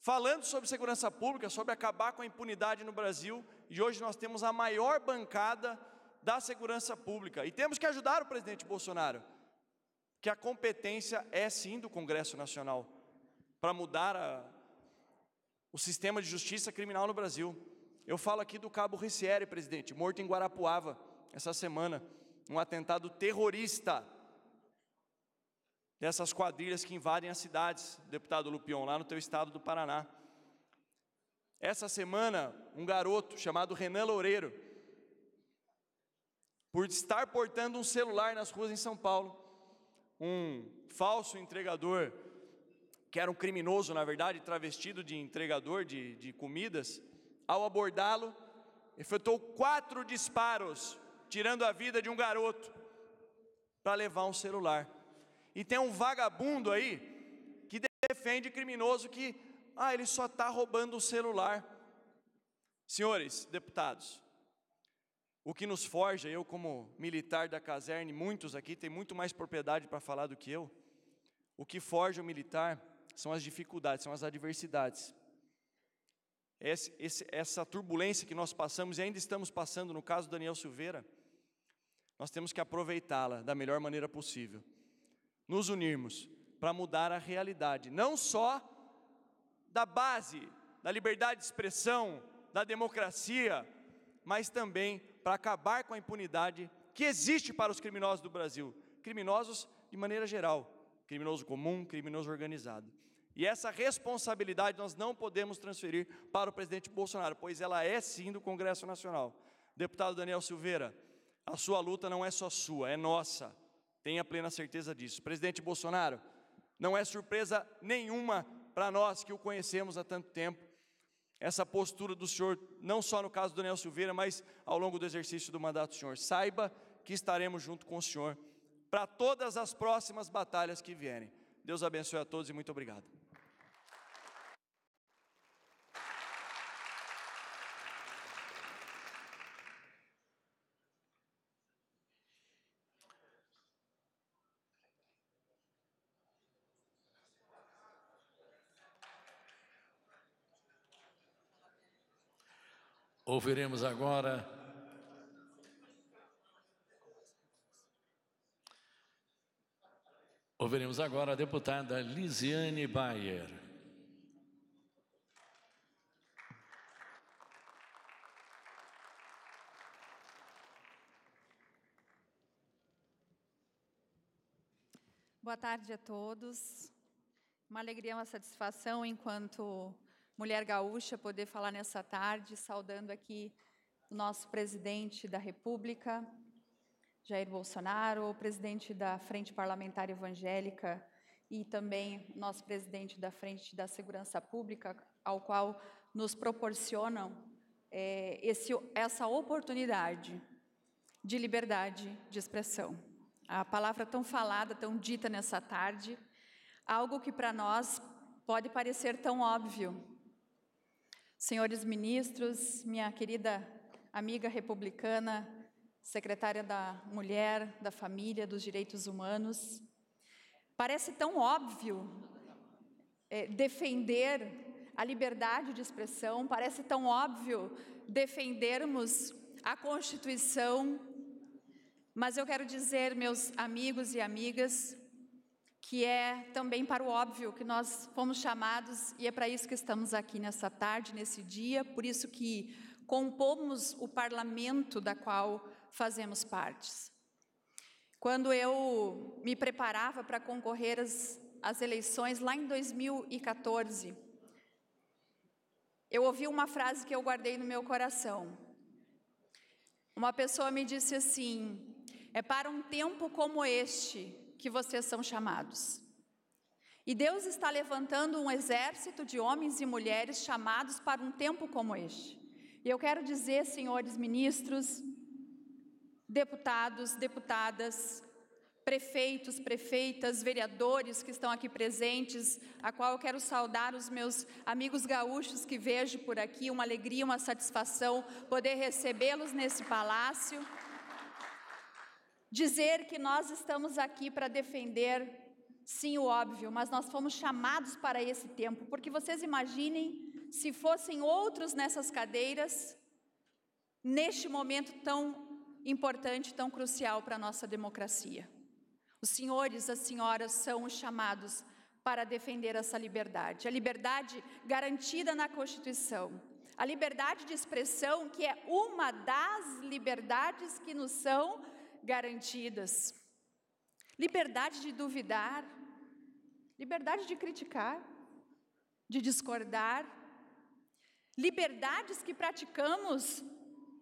Falando sobre segurança pública, sobre acabar com a impunidade no Brasil, e hoje nós temos a maior bancada da segurança pública. E temos que ajudar o presidente Bolsonaro, que a competência é sim do Congresso Nacional para mudar a, o sistema de justiça criminal no Brasil. Eu falo aqui do cabo Ricieri, presidente, morto em Guarapuava essa semana, um atentado terrorista dessas quadrilhas que invadem as cidades, deputado Lupion, lá no teu estado do Paraná. Essa semana, um garoto chamado Renan Loureiro, por estar portando um celular nas ruas em São Paulo, um falso entregador, que era um criminoso, na verdade, travestido de entregador de, de comidas, ao abordá-lo, efetuou quatro disparos, tirando a vida de um garoto, para levar um celular. E tem um vagabundo aí que defende criminoso que, ah, ele só está roubando o celular. Senhores deputados, o que nos forja, eu como militar da caserna, e muitos aqui têm muito mais propriedade para falar do que eu, o que forja o militar são as dificuldades, são as adversidades. Esse, esse, essa turbulência que nós passamos e ainda estamos passando, no caso do Daniel Silveira, nós temos que aproveitá-la da melhor maneira possível nos unirmos para mudar a realidade, não só da base da liberdade de expressão, da democracia, mas também para acabar com a impunidade que existe para os criminosos do Brasil, criminosos de maneira geral, criminoso comum, criminoso organizado. E essa responsabilidade nós não podemos transferir para o presidente Bolsonaro, pois ela é sim do Congresso Nacional. Deputado Daniel Silveira, a sua luta não é só sua, é nossa. Tenha plena certeza disso. Presidente Bolsonaro, não é surpresa nenhuma para nós que o conhecemos há tanto tempo, essa postura do senhor, não só no caso do Nelson Silveira, mas ao longo do exercício do mandato do senhor. Saiba que estaremos junto com o senhor para todas as próximas batalhas que vierem. Deus abençoe a todos e muito obrigado. Ouviremos agora Ouviremos agora a deputada Lisiane Bayer. Boa tarde a todos. Uma alegria, uma satisfação enquanto mulher gaúcha poder falar nessa tarde, saudando aqui o nosso presidente da República, Jair Bolsonaro, o presidente da Frente Parlamentar Evangélica e também nosso presidente da Frente da Segurança Pública, ao qual nos proporcionam é, esse, essa oportunidade de liberdade de expressão. A palavra tão falada, tão dita nessa tarde, algo que para nós pode parecer tão óbvio, senhores ministros, minha querida amiga republicana, secretária da Mulher, da Família, dos Direitos Humanos. Parece tão óbvio é, defender a liberdade de expressão, parece tão óbvio defendermos a Constituição, mas eu quero dizer, meus amigos e amigas, que é também para o óbvio que nós fomos chamados e é para isso que estamos aqui nessa tarde, nesse dia, por isso que compomos o parlamento da qual fazemos partes. Quando eu me preparava para concorrer às, às eleições lá em 2014, eu ouvi uma frase que eu guardei no meu coração. Uma pessoa me disse assim: é para um tempo como este que vocês são chamados. E Deus está levantando um exército de homens e mulheres chamados para um tempo como este. E eu quero dizer, senhores ministros, deputados, deputadas, prefeitos, prefeitas, vereadores que estão aqui presentes, a qual eu quero saudar os meus amigos gaúchos que vejo por aqui, uma alegria, uma satisfação poder recebê-los nesse palácio dizer que nós estamos aqui para defender, sim, o óbvio, mas nós fomos chamados para esse tempo, porque vocês imaginem se fossem outros nessas cadeiras, neste momento tão importante, tão crucial para a nossa democracia. Os senhores, as senhoras são os chamados para defender essa liberdade, a liberdade garantida na Constituição, a liberdade de expressão, que é uma das liberdades que nos são garantidas. Liberdade de duvidar, liberdade de criticar, de discordar, liberdades que praticamos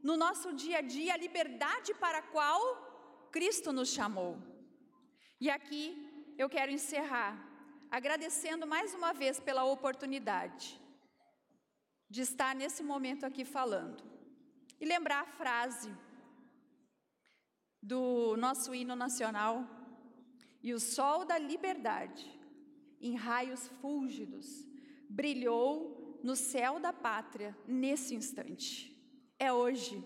no nosso dia a dia, a liberdade para a qual Cristo nos chamou. E aqui eu quero encerrar agradecendo mais uma vez pela oportunidade de estar nesse momento aqui falando. E lembrar a frase do nosso hino nacional. E o sol da liberdade, em raios fúlgidos, brilhou no céu da pátria nesse instante. É hoje,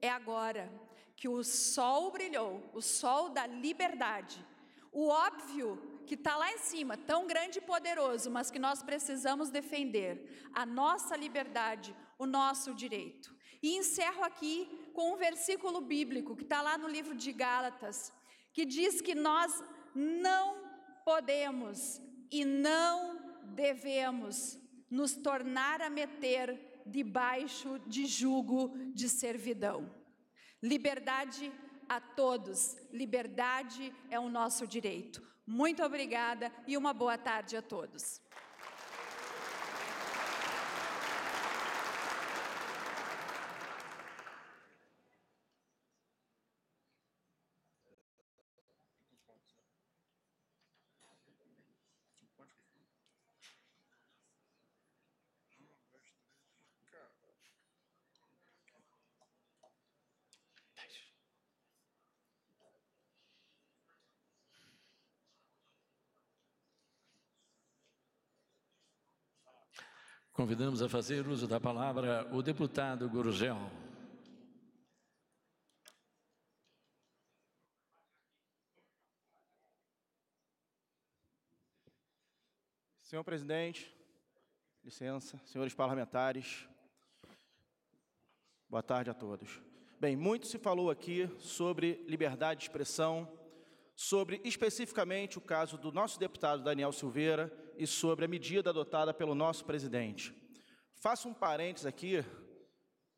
é agora que o sol brilhou, o sol da liberdade. O óbvio que está lá em cima, tão grande e poderoso, mas que nós precisamos defender a nossa liberdade, o nosso direito. E encerro aqui com um versículo bíblico que está lá no livro de Gálatas, que diz que nós não podemos e não devemos nos tornar a meter debaixo de jugo de servidão. Liberdade a todos, liberdade é o nosso direito. Muito obrigada e uma boa tarde a todos. Convidamos a fazer uso da palavra o deputado Gurgel. Senhor presidente, licença, senhores parlamentares, boa tarde a todos. Bem, muito se falou aqui sobre liberdade de expressão, sobre especificamente o caso do nosso deputado Daniel Silveira, e sobre a medida adotada pelo nosso presidente. Faço um parênteses aqui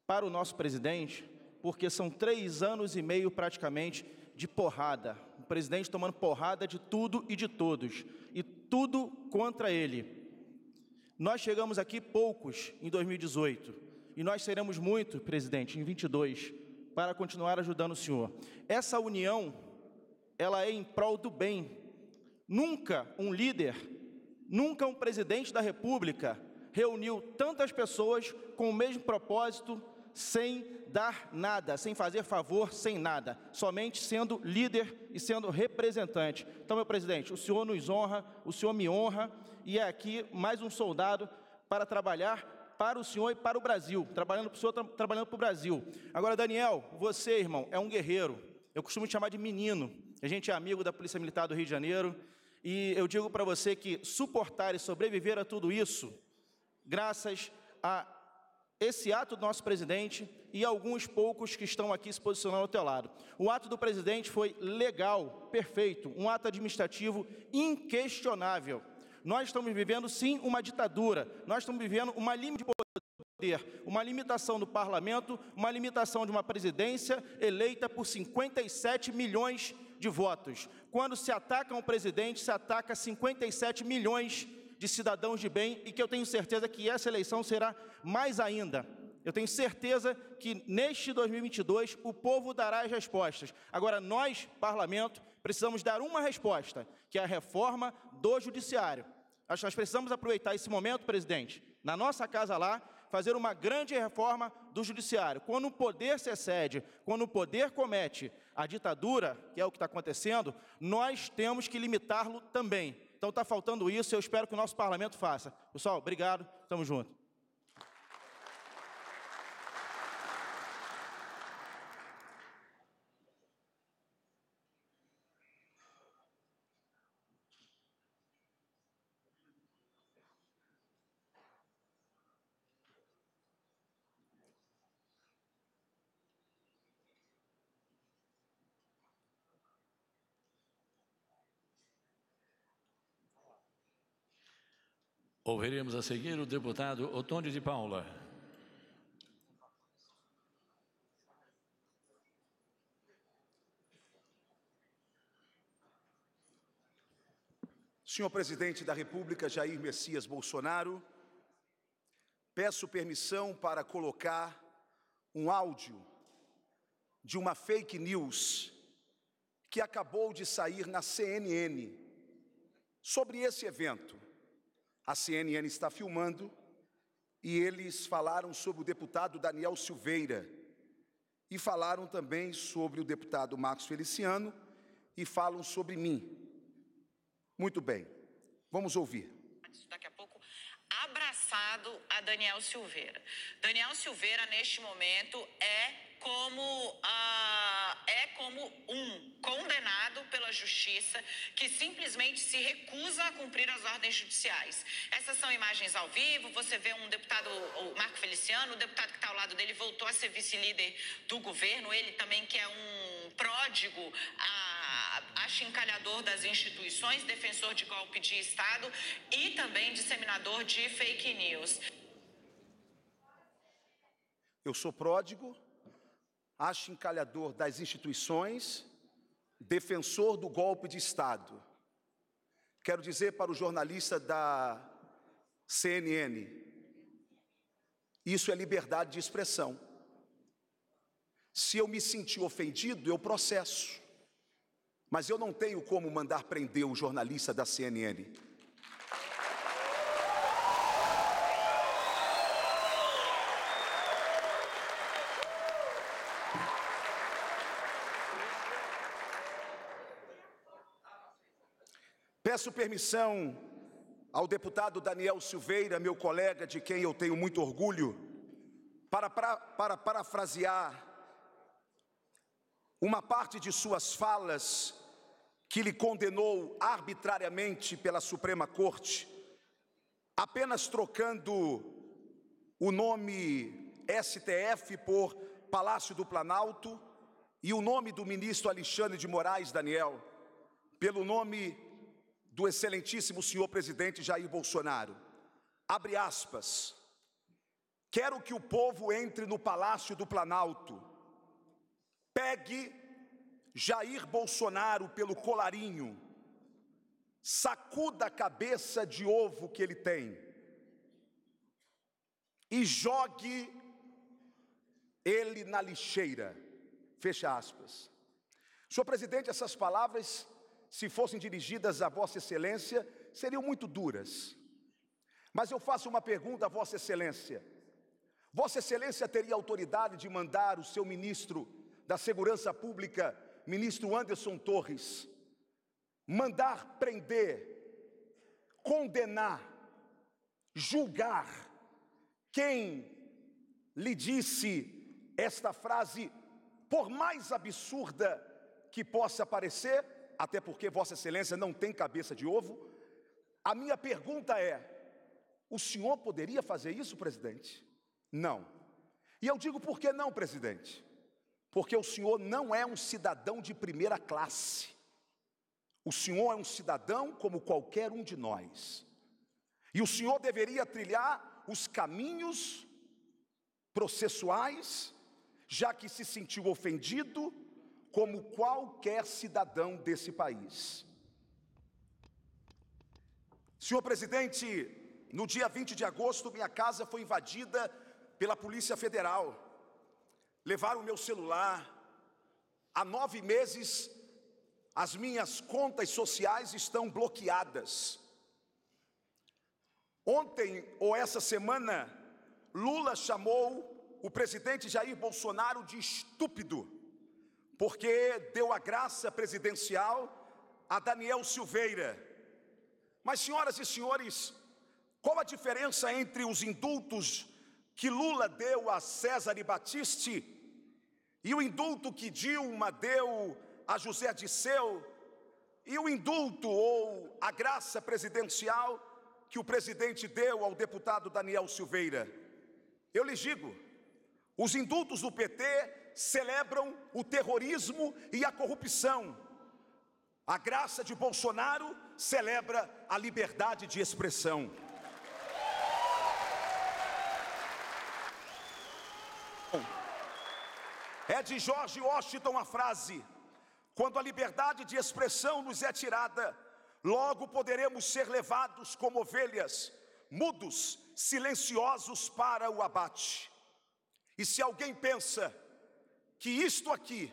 para o nosso presidente, porque são três anos e meio praticamente de porrada. O presidente tomando porrada de tudo e de todos, e tudo contra ele. Nós chegamos aqui poucos em 2018, e nós seremos muito, presidente, em 22, para continuar ajudando o senhor. Essa união, ela é em prol do bem. Nunca um líder Nunca um presidente da República reuniu tantas pessoas com o mesmo propósito, sem dar nada, sem fazer favor, sem nada, somente sendo líder e sendo representante. Então, meu presidente, o senhor nos honra, o senhor me honra, e é aqui mais um soldado para trabalhar para o senhor e para o Brasil, trabalhando para o senhor, tra trabalhando para o Brasil. Agora, Daniel, você, irmão, é um guerreiro. Eu costumo te chamar de menino. A gente é amigo da Polícia Militar do Rio de Janeiro. E eu digo para você que suportar e sobreviver a tudo isso, graças a esse ato do nosso presidente e alguns poucos que estão aqui se posicionando ao teu lado. O ato do presidente foi legal, perfeito, um ato administrativo inquestionável. Nós estamos vivendo, sim, uma ditadura, nós estamos vivendo uma limite de poder, uma limitação do parlamento, uma limitação de uma presidência eleita por 57 milhões de de votos. Quando se ataca um presidente, se ataca 57 milhões de cidadãos de bem e que eu tenho certeza que essa eleição será mais ainda. Eu tenho certeza que neste 2022 o povo dará as respostas. Agora, nós, parlamento, precisamos dar uma resposta, que é a reforma do judiciário. Acho que nós precisamos aproveitar esse momento, presidente, na nossa casa lá, fazer uma grande reforma do judiciário. Quando o poder se excede, quando o poder comete a ditadura, que é o que está acontecendo, nós temos que limitá-lo também. Então está faltando isso, eu espero que o nosso parlamento faça. Pessoal, obrigado, estamos juntos. Ouviremos a seguir o deputado Otônio de Paula. Senhor Presidente da República Jair Messias Bolsonaro, peço permissão para colocar um áudio de uma fake news que acabou de sair na CNN sobre esse evento a CNN está filmando e eles falaram sobre o deputado Daniel Silveira e falaram também sobre o deputado Marcos Feliciano e falam sobre mim. Muito bem, vamos ouvir. Daqui a pouco, abraçado a Daniel Silveira. Daniel Silveira, neste momento, é como a ah, é como um condenado pela justiça que simplesmente se recusa a cumprir as ordens judiciais. Essas são imagens ao vivo, você vê um deputado, o Marco Feliciano, o deputado que está ao lado dele voltou a ser vice-líder do governo, ele também que é um pródigo a, achincalhador das instituições, defensor de golpe de Estado e também disseminador de fake news. Eu sou pródigo encalhador das instituições, defensor do golpe de Estado. Quero dizer para o jornalista da CNN: isso é liberdade de expressão. Se eu me sentir ofendido, eu processo. Mas eu não tenho como mandar prender o jornalista da CNN. Peço permissão ao deputado Daniel Silveira, meu colega de quem eu tenho muito orgulho, para, para, para parafrasear uma parte de suas falas que lhe condenou arbitrariamente pela Suprema Corte, apenas trocando o nome STF por Palácio do Planalto e o nome do ministro Alexandre de Moraes Daniel pelo nome do excelentíssimo senhor presidente Jair Bolsonaro. Abre aspas. Quero que o povo entre no Palácio do Planalto, pegue Jair Bolsonaro pelo colarinho, sacuda a cabeça de ovo que ele tem e jogue ele na lixeira. Fecha aspas. Senhor presidente, essas palavras se fossem dirigidas a Vossa Excelência, seriam muito duras. Mas eu faço uma pergunta a Vossa Excelência: Vossa Excelência teria autoridade de mandar o seu ministro da Segurança Pública, ministro Anderson Torres, mandar prender, condenar, julgar quem lhe disse esta frase, por mais absurda que possa parecer? até porque Vossa Excelência não tem cabeça de ovo. A minha pergunta é: o senhor poderia fazer isso, presidente? Não. E eu digo por que não, presidente? Porque o senhor não é um cidadão de primeira classe. O senhor é um cidadão como qualquer um de nós. E o senhor deveria trilhar os caminhos processuais, já que se sentiu ofendido, como qualquer cidadão desse país. Senhor presidente, no dia 20 de agosto, minha casa foi invadida pela Polícia Federal. Levaram meu celular. Há nove meses, as minhas contas sociais estão bloqueadas. Ontem ou essa semana, Lula chamou o presidente Jair Bolsonaro de estúpido porque deu a graça presidencial a Daniel Silveira. Mas, senhoras e senhores, qual a diferença entre os indultos que Lula deu a César e Batiste e o indulto que Dilma deu a José Disseu e o indulto ou a graça presidencial que o presidente deu ao deputado Daniel Silveira? Eu lhes digo, os indultos do PT celebram o terrorismo e a corrupção. A graça de Bolsonaro celebra a liberdade de expressão. É de George Washington a frase: Quando a liberdade de expressão nos é tirada, logo poderemos ser levados como ovelhas, mudos, silenciosos para o abate. E se alguém pensa que isto aqui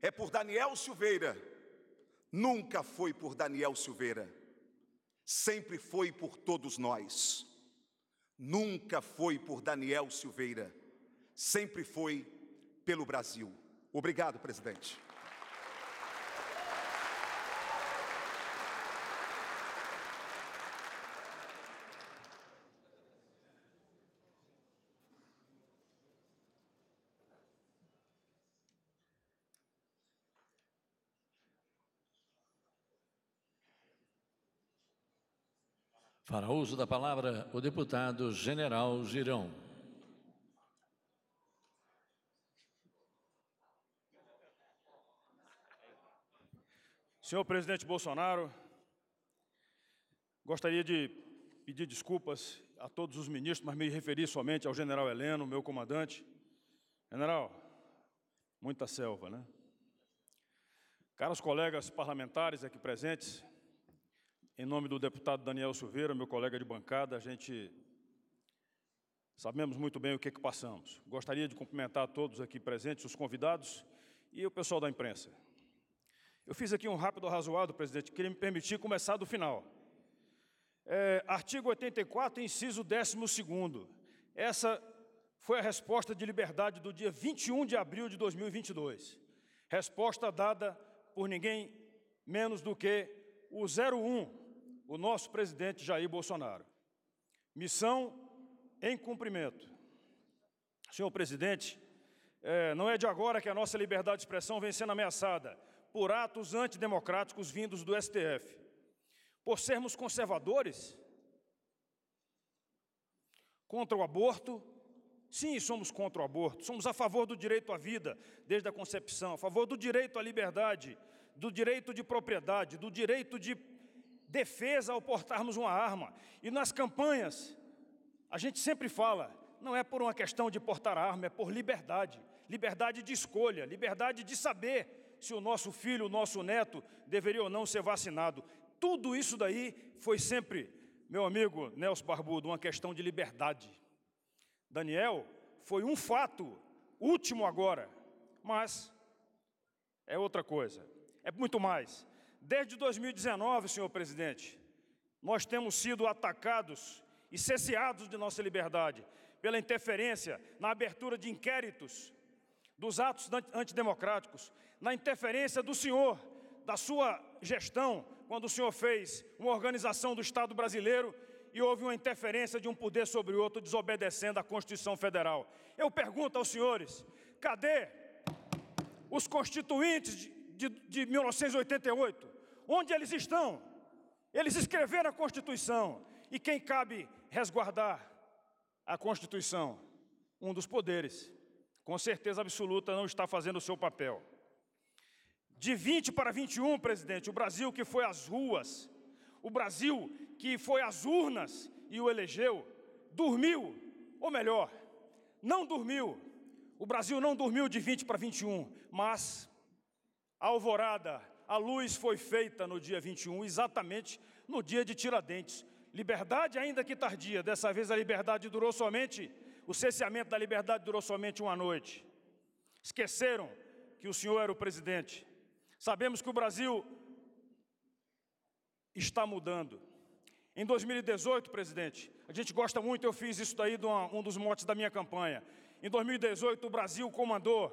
é por Daniel Silveira, nunca foi por Daniel Silveira, sempre foi por todos nós. Nunca foi por Daniel Silveira, sempre foi pelo Brasil. Obrigado, presidente. Para uso da palavra, o deputado General Girão. Senhor presidente Bolsonaro, gostaria de pedir desculpas a todos os ministros, mas me referi somente ao general Heleno, meu comandante. General, muita selva, né? Caros colegas parlamentares aqui presentes, em nome do deputado Daniel Silveira, meu colega de bancada, a gente sabemos muito bem o que, é que passamos. Gostaria de cumprimentar todos aqui presentes, os convidados e o pessoal da imprensa. Eu fiz aqui um rápido razoado, presidente, ele me permitir começar do final. É, artigo 84, inciso 12. Essa foi a resposta de liberdade do dia 21 de abril de 2022. Resposta dada por ninguém menos do que o 01 o nosso presidente Jair Bolsonaro. Missão em cumprimento. Senhor presidente, é, não é de agora que a nossa liberdade de expressão vem sendo ameaçada por atos antidemocráticos vindos do STF. Por sermos conservadores, contra o aborto, Sim, somos contra o aborto, somos a favor do direito à vida desde a concepção, a favor do direito à liberdade, do direito de propriedade, do direito de defesa ao portarmos uma arma. E nas campanhas, a gente sempre fala, não é por uma questão de portar arma, é por liberdade. Liberdade de escolha, liberdade de saber se o nosso filho, o nosso neto, deveria ou não ser vacinado. Tudo isso daí foi sempre, meu amigo Nelson Barbudo, uma questão de liberdade. Daniel foi um fato, último agora, mas é outra coisa, é muito mais. Desde 2019, senhor presidente, nós temos sido atacados e cesseados de nossa liberdade pela interferência na abertura de inquéritos dos atos antidemocráticos, na interferência do senhor, da sua gestão, quando o senhor fez uma organização do Estado brasileiro e houve uma interferência de um poder sobre o outro, desobedecendo à Constituição Federal. Eu pergunto aos senhores: cadê os constituintes de, de, de 1988? Onde eles estão? Eles escreveram a Constituição. E quem cabe resguardar a Constituição? Um dos poderes. Com certeza absoluta não está fazendo o seu papel. De 20 para 21, presidente, o Brasil que foi às ruas, o Brasil que foi às urnas e o elegeu, dormiu, ou melhor, não dormiu. O Brasil não dormiu de 20 para 21, mas a alvorada a luz foi feita no dia 21, exatamente no dia de Tiradentes. Liberdade, ainda que tardia, dessa vez a liberdade durou somente, o cerceamento da liberdade durou somente uma noite. Esqueceram que o senhor era o presidente. Sabemos que o Brasil está mudando. Em 2018, presidente, a gente gosta muito, eu fiz isso daí de um dos motes da minha campanha. Em 2018, o Brasil comandou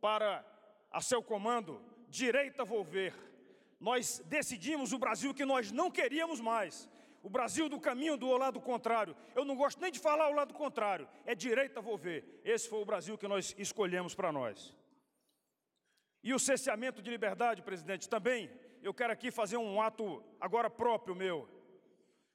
para a seu comando direita volver. Nós decidimos o Brasil que nós não queríamos mais. O Brasil do caminho do lado contrário. Eu não gosto nem de falar o lado contrário. É direita volver. Esse foi o Brasil que nós escolhemos para nós. E o cerceamento de liberdade, presidente, também. Eu quero aqui fazer um ato agora próprio meu.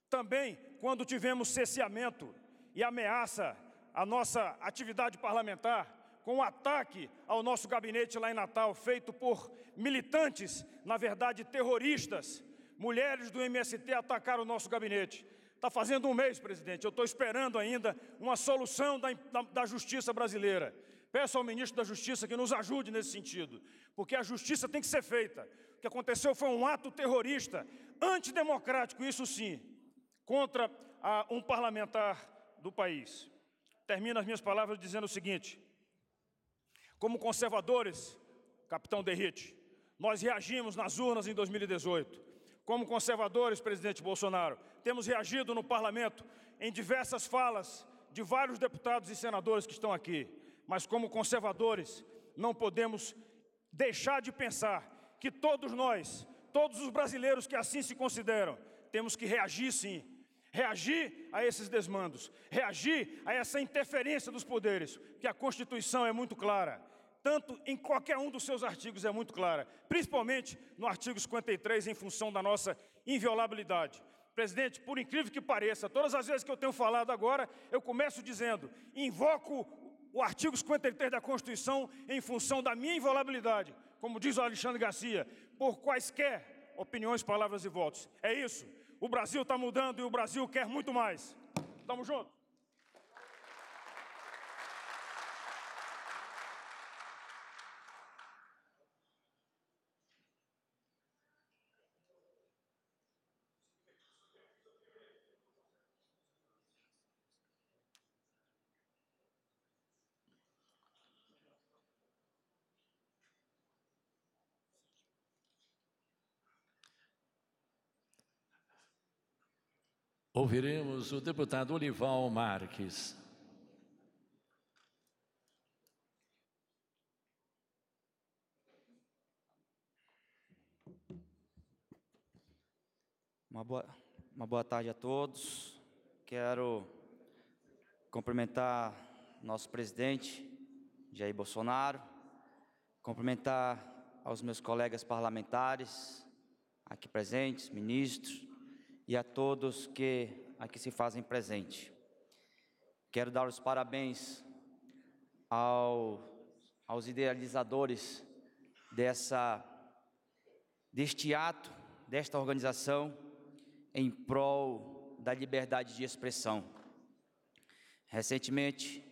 Também, quando tivemos cerceamento e ameaça à nossa atividade parlamentar, com o um ataque ao nosso gabinete lá em Natal, feito por militantes, na verdade terroristas. Mulheres do MST atacaram o nosso gabinete. Está fazendo um mês, presidente. Eu estou esperando ainda uma solução da, da, da, justiça brasileira. Peço ao ministro da Justiça que nos ajude nesse sentido, porque a justiça tem que ser feita. O que aconteceu foi um ato terrorista, antidemocrático, isso sim, contra a, ah, um parlamentar do país. Termino as minhas palavras dizendo o seguinte. Como conservadores, capitão Derrite, nós reagimos nas urnas em 2018. Como conservadores, presidente Bolsonaro, temos reagido no parlamento em diversas falas de vários deputados e senadores que estão aqui. Mas, como conservadores, não podemos deixar de pensar que todos nós, todos os brasileiros que assim se consideram, temos que reagir sim. Reagir a esses desmandos, reagir a essa interferência dos poderes, porque a Constituição é muito clara tanto em qualquer um dos seus artigos é muito clara, principalmente no artigo 53, em função da nossa inviolabilidade. Presidente, por incrível que pareça, todas as vezes que eu tenho falado agora, eu começo dizendo: invoco o artigo 53 da Constituição em função da minha inviolabilidade, como diz o Alexandre Garcia, por quaisquer opiniões, palavras e votos. É isso. O Brasil está mudando e o Brasil quer muito mais. Tamo junto. Ouviremos o deputado Olival Marques. Uma boa, uma boa tarde a todos. Quero cumprimentar nosso presidente, Jair Bolsonaro, cumprimentar aos meus colegas parlamentares aqui presentes, ministros, e a todos que aqui se fazem presente. Quero dar os parabéns ao, aos idealizadores dessa, deste ato, desta organização, em prol da liberdade de expressão. Recentemente,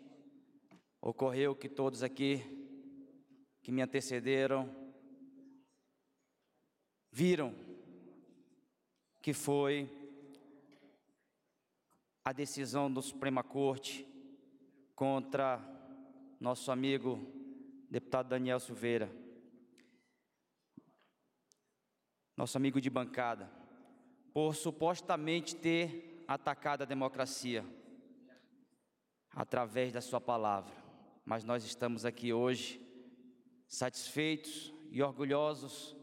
ocorreu que todos aqui que me antecederam viram que foi a decisão do Suprema Corte contra nosso amigo deputado Daniel Silveira, nosso amigo de bancada, por supostamente ter atacado a democracia através da sua palavra. Mas nós estamos aqui hoje satisfeitos e orgulhosos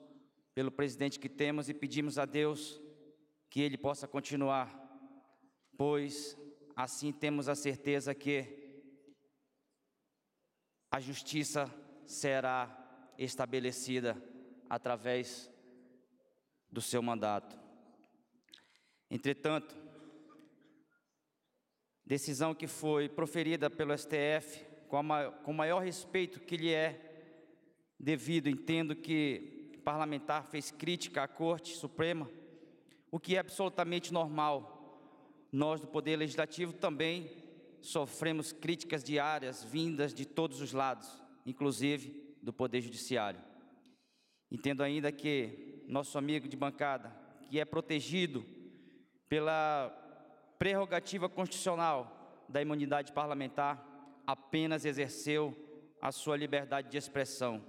pelo presidente que temos e pedimos a Deus que ele possa continuar, pois assim temos a certeza que a justiça será estabelecida através do seu mandato. Entretanto, decisão que foi proferida pelo STF com, a, com o maior respeito que lhe é devido, entendo que parlamentar fez crítica à Corte Suprema o que é absolutamente normal. Nós do Poder Legislativo também sofremos críticas diárias vindas de todos os lados, inclusive do Poder Judiciário. Entendo ainda que nosso amigo de bancada, que é protegido pela prerrogativa constitucional da imunidade parlamentar, apenas exerceu a sua liberdade de expressão,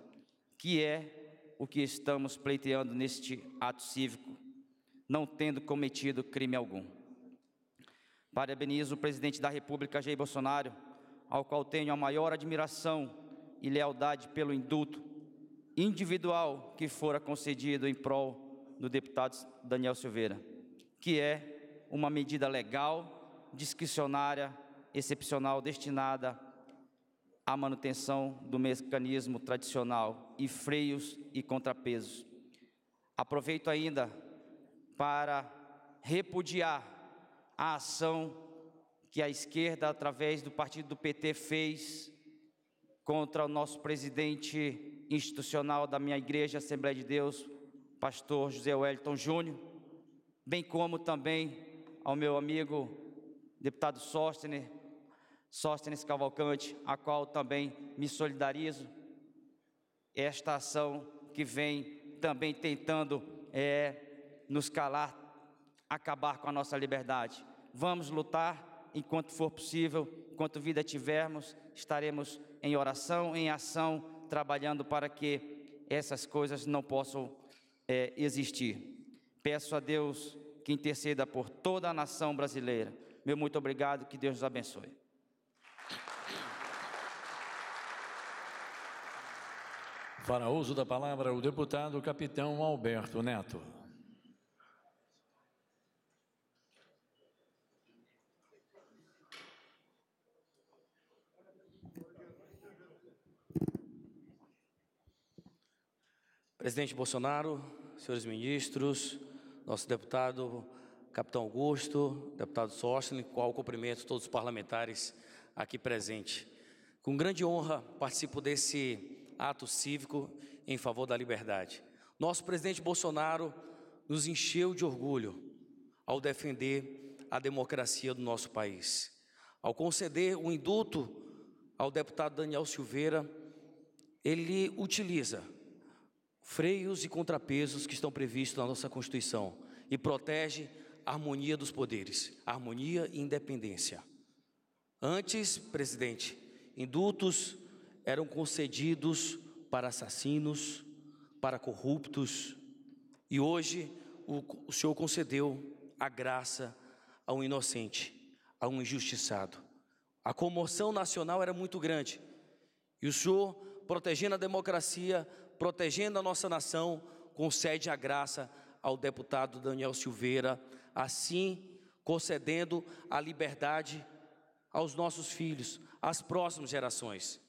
que é o que estamos pleiteando neste ato cívico não tendo cometido crime algum. Parabenizo o presidente da República, Jair Bolsonaro, ao qual tenho a maior admiração e lealdade pelo indulto individual que fora concedido em prol do deputado Daniel Silveira, que é uma medida legal, discricionária, excepcional, destinada à manutenção do mecanismo tradicional e freios e contrapesos. Aproveito ainda para repudiar a ação que a esquerda, através do partido do PT, fez contra o nosso presidente institucional da minha igreja, Assembleia de Deus, pastor José Wellington Júnior, bem como também ao meu amigo deputado Sostner, Sóstenes Cavalcante, a qual também me solidarizo. Esta ação que vem também tentando é, nos calar, acabar com a nossa liberdade. Vamos lutar enquanto for possível, enquanto vida tivermos, estaremos em oração, em ação, trabalhando para que essas coisas não possam é, existir. Peço a Deus que interceda por toda a nação brasileira. Meu muito obrigado, que Deus nos abençoe. Para uso da palavra, o deputado capitão Alberto Neto. Presidente Bolsonaro, senhores ministros, nosso deputado Capitão Augusto, deputado Sostlin, qual cumprimento todos os parlamentares aqui presentes. Com grande honra participo desse ato cívico em favor da liberdade. Nosso presidente Bolsonaro nos encheu de orgulho ao defender a democracia do nosso país, ao conceder o um indulto ao deputado Daniel Silveira, ele utiliza freios e contrapesos que estão previstos na nossa Constituição e protege a harmonia dos poderes, harmonia e independência. Antes, presidente, indultos eram concedidos para assassinos, para corruptos, e hoje o, o Senhor concedeu a graça a um inocente, a um injustiçado. A comoção nacional era muito grande, e o Senhor, protegendo a democracia, protegendo a nossa nação, concede a graça ao deputado Daniel Silveira, assim concedendo a liberdade aos nossos filhos, às próximas gerações.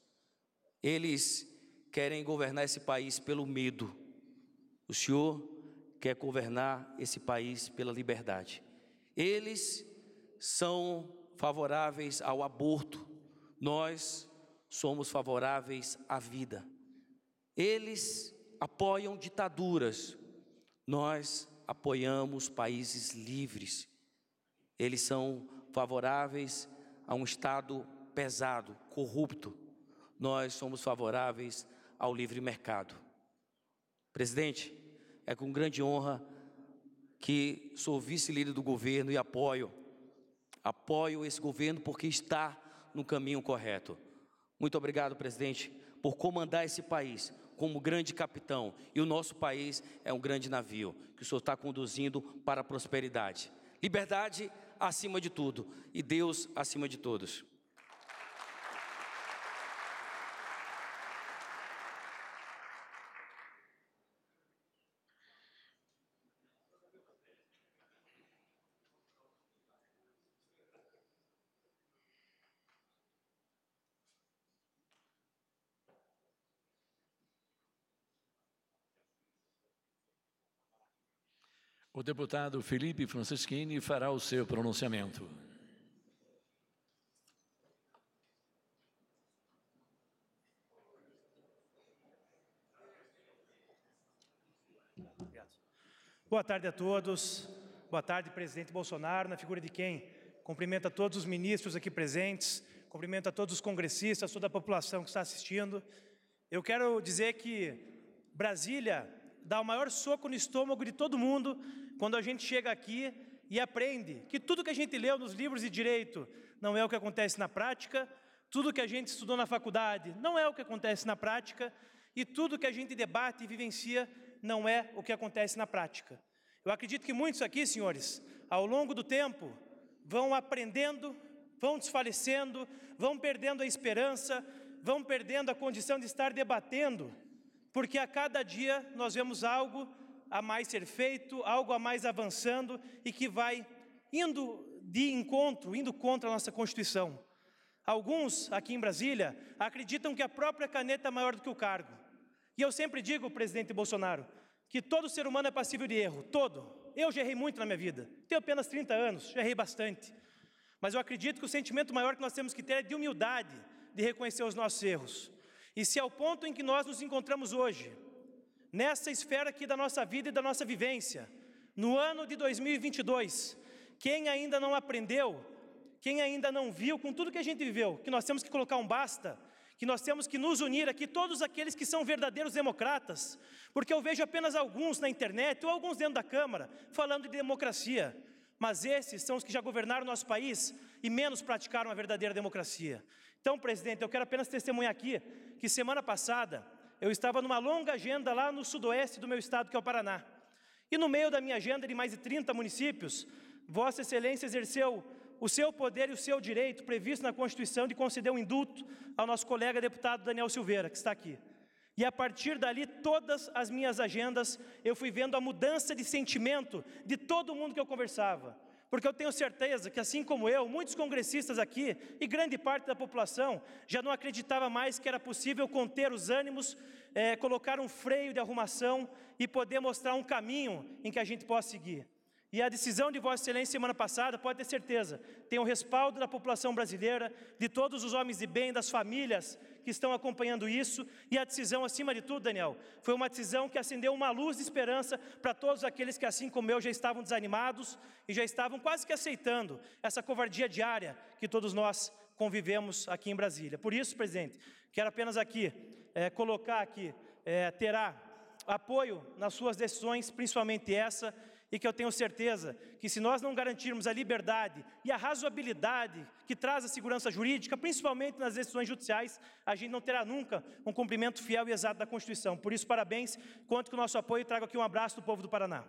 Eles querem governar esse país pelo medo. O Senhor quer governar esse país pela liberdade. Eles são favoráveis ao aborto. Nós somos favoráveis à vida. Eles apoiam ditaduras, nós apoiamos países livres. Eles são favoráveis a um Estado pesado, corrupto. Nós somos favoráveis ao livre mercado. Presidente, é com grande honra que sou vice-líder do governo e apoio. Apoio esse governo porque está no caminho correto. Muito obrigado, presidente, por comandar esse país, como grande capitão, e o nosso país é um grande navio que o Senhor está conduzindo para a prosperidade. Liberdade acima de tudo e Deus acima de todos. O deputado Felipe Franceschini fará o seu pronunciamento. Boa tarde a todos. Boa tarde, presidente Bolsonaro, na figura de quem cumprimento a todos os ministros aqui presentes, cumprimento a todos os congressistas, toda a população que está assistindo. Eu quero dizer que Brasília dá o maior soco no estômago de todo mundo quando a gente chega aqui e aprende que tudo que a gente leu nos livros de direito não é o que acontece na prática, tudo que a gente estudou na faculdade não é o que acontece na prática, e tudo que a gente debate e vivencia não é o que acontece na prática. Eu acredito que muitos aqui, senhores, ao longo do tempo, vão aprendendo, vão desfalecendo, vão perdendo a esperança, vão perdendo a condição de estar debatendo, porque a cada dia nós vemos algo a mais ser feito, algo a mais avançando e que vai indo de encontro, indo contra a nossa Constituição. Alguns aqui em Brasília acreditam que a própria caneta é maior do que o cargo. E eu sempre digo, presidente Bolsonaro, que todo ser humano é passível de erro, todo. Eu já errei muito na minha vida, tenho apenas 30 anos, já errei bastante. Mas eu acredito que o sentimento maior que nós temos que ter é de humildade, de reconhecer os nossos erros. E se ao é ponto em que nós nos encontramos hoje, nessa esfera aqui da nossa vida e da nossa vivência, no ano de 2022, quem ainda não aprendeu, quem ainda não viu com tudo que a gente viveu, que nós temos que colocar um basta, que nós temos que nos unir aqui, todos aqueles que são verdadeiros democratas, porque eu vejo apenas alguns na internet ou alguns dentro da Câmara falando de democracia, mas esses são os que já governaram nosso país e menos praticaram a verdadeira democracia. Então, presidente, eu quero apenas testemunhar aqui que semana passada, eu estava numa longa agenda lá no sudoeste do meu estado, que é o Paraná. E no meio da minha agenda de mais de 30 municípios, Vossa Excelência exerceu o seu poder e o seu direito previsto na Constituição de conceder um indulto ao nosso colega deputado Daniel Silveira, que está aqui. E a partir dali, todas as minhas agendas, eu fui vendo a mudança de sentimento de todo mundo que eu conversava porque eu tenho certeza que, assim como eu, muitos congressistas aqui e grande parte da população já não acreditava mais que era possível conter os ânimos, é, colocar um freio de arrumação e poder mostrar um caminho em que a gente possa seguir. E a decisão de Vossa Excelência semana passada, pode ter certeza, tem o respaldo da população brasileira, de todos os homens de bem, das famílias que estão acompanhando isso, e a decisão, acima de tudo, Daniel, foi uma decisão que acendeu uma luz de esperança para todos aqueles que, assim como eu, já estavam desanimados e já estavam quase que aceitando essa covardia diária que todos nós convivemos aqui em Brasília. Por isso, presidente, quero apenas aqui é, colocar que eh, é, terá apoio nas suas decisões, principalmente essa e que eu tenho certeza que, se nós não garantirmos a liberdade e a razoabilidade que traz a segurança jurídica, principalmente nas decisões judiciais, a gente não terá nunca um cumprimento fiel e exato da Constituição. Por isso, parabéns, conto com o nosso apoio e trago aqui um abraço do povo do Paraná.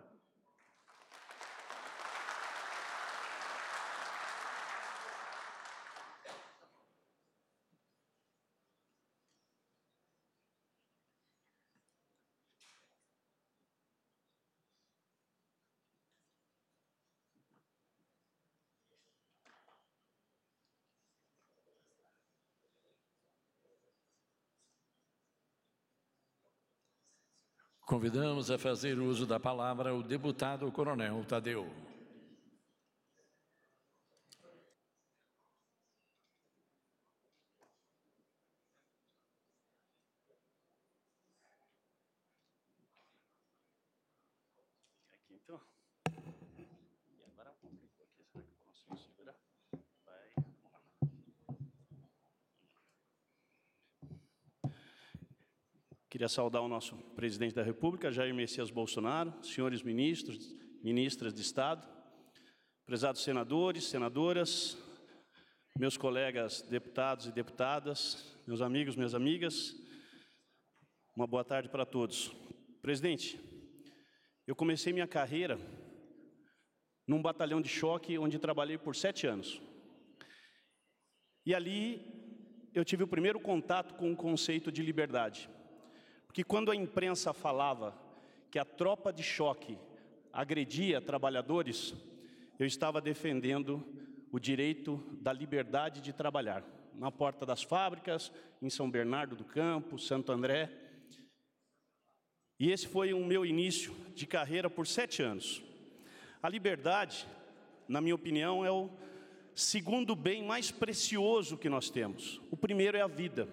Convidamos a fazer uso da palavra o deputado Coronel Tadeu. Queria saudar o nosso presidente da República, Jair Messias Bolsonaro, senhores ministros, ministras de Estado, prezados senadores, senadoras, meus colegas deputados e deputadas, meus amigos, minhas amigas, uma boa tarde para todos. Presidente, eu comecei minha carreira num batalhão de choque onde trabalhei por sete anos. E ali eu tive o primeiro contato com o conceito de liberdade. Porque quando a imprensa falava que a tropa de choque agredia trabalhadores, eu estava defendendo o direito da liberdade de trabalhar na porta das fábricas, em São Bernardo do Campo, Santo André. E esse foi o meu início de carreira por sete anos. A liberdade, na minha opinião, é o segundo bem mais precioso que nós temos. O primeiro é a vida.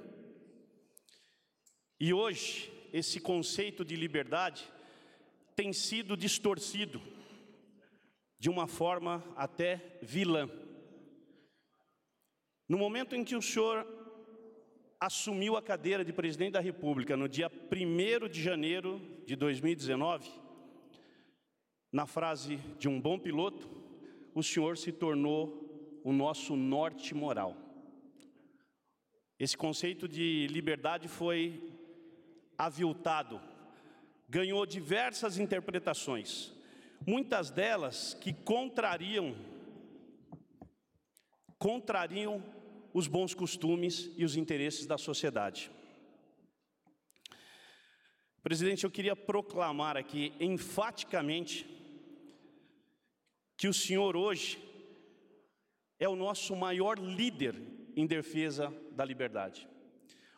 E hoje, esse conceito de liberdade tem sido distorcido de uma forma até vilã. No momento em que o senhor assumiu a cadeira de presidente da República, no dia 1 de janeiro de 2019, na frase de um bom piloto, o senhor se tornou o nosso norte moral. Esse conceito de liberdade foi aviltado, ganhou diversas interpretações, muitas delas que contrariam contrariam os bons costumes e os interesses da sociedade. Presidente, eu queria proclamar aqui enfaticamente que o senhor hoje é o nosso maior líder em defesa da liberdade.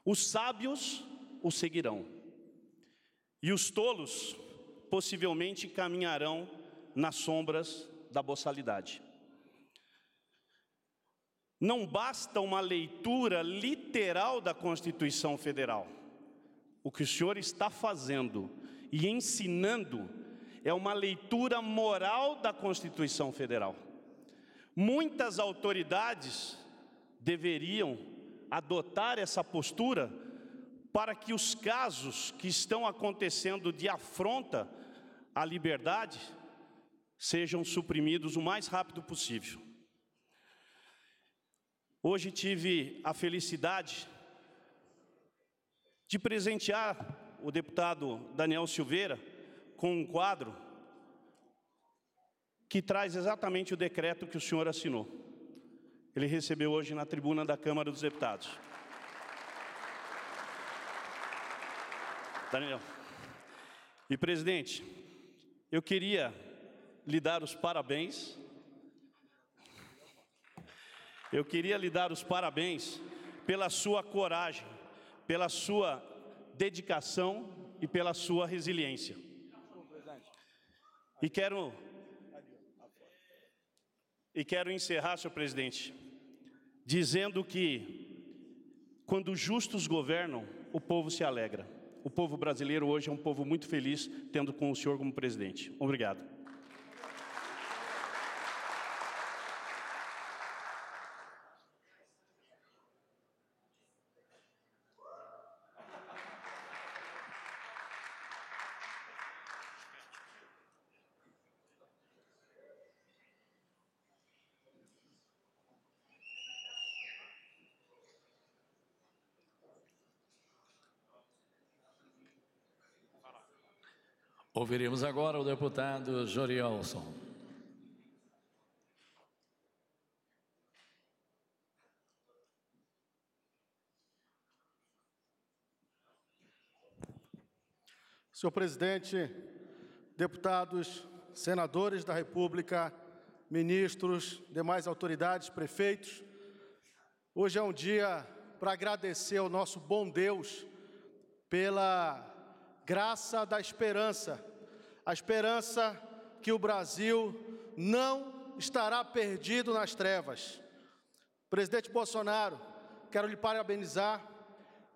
Os sábios o seguirão. E os tolos possivelmente caminharão nas sombras da boçalidade. Não basta uma leitura literal da Constituição Federal. O que o senhor está fazendo e ensinando é uma leitura moral da Constituição Federal. Muitas autoridades deveriam adotar essa postura para que os casos que estão acontecendo de afronta à liberdade sejam suprimidos o mais rápido possível. Hoje tive a felicidade de presentear o deputado Daniel Silveira com um quadro que traz exatamente o decreto que o senhor assinou. Ele recebeu hoje na tribuna da Câmara dos Deputados. Daniel. E presidente, eu queria lhe dar os parabéns. Eu queria lhe dar os parabéns pela sua coragem, pela sua dedicação e pela sua resiliência. E quero e quero encerrar, senhor presidente, dizendo que quando justos governam, o povo se alegra o povo brasileiro hoje é um povo muito feliz tendo com o senhor como presidente. Obrigado. Ouviremos agora o deputado Jorielson. Senhor presidente, deputados, senadores da República, ministros, demais autoridades, prefeitos, hoje é um dia para agradecer ao nosso bom Deus pela graça da esperança a esperança que o Brasil não estará perdido nas trevas. Presidente Bolsonaro, quero lhe parabenizar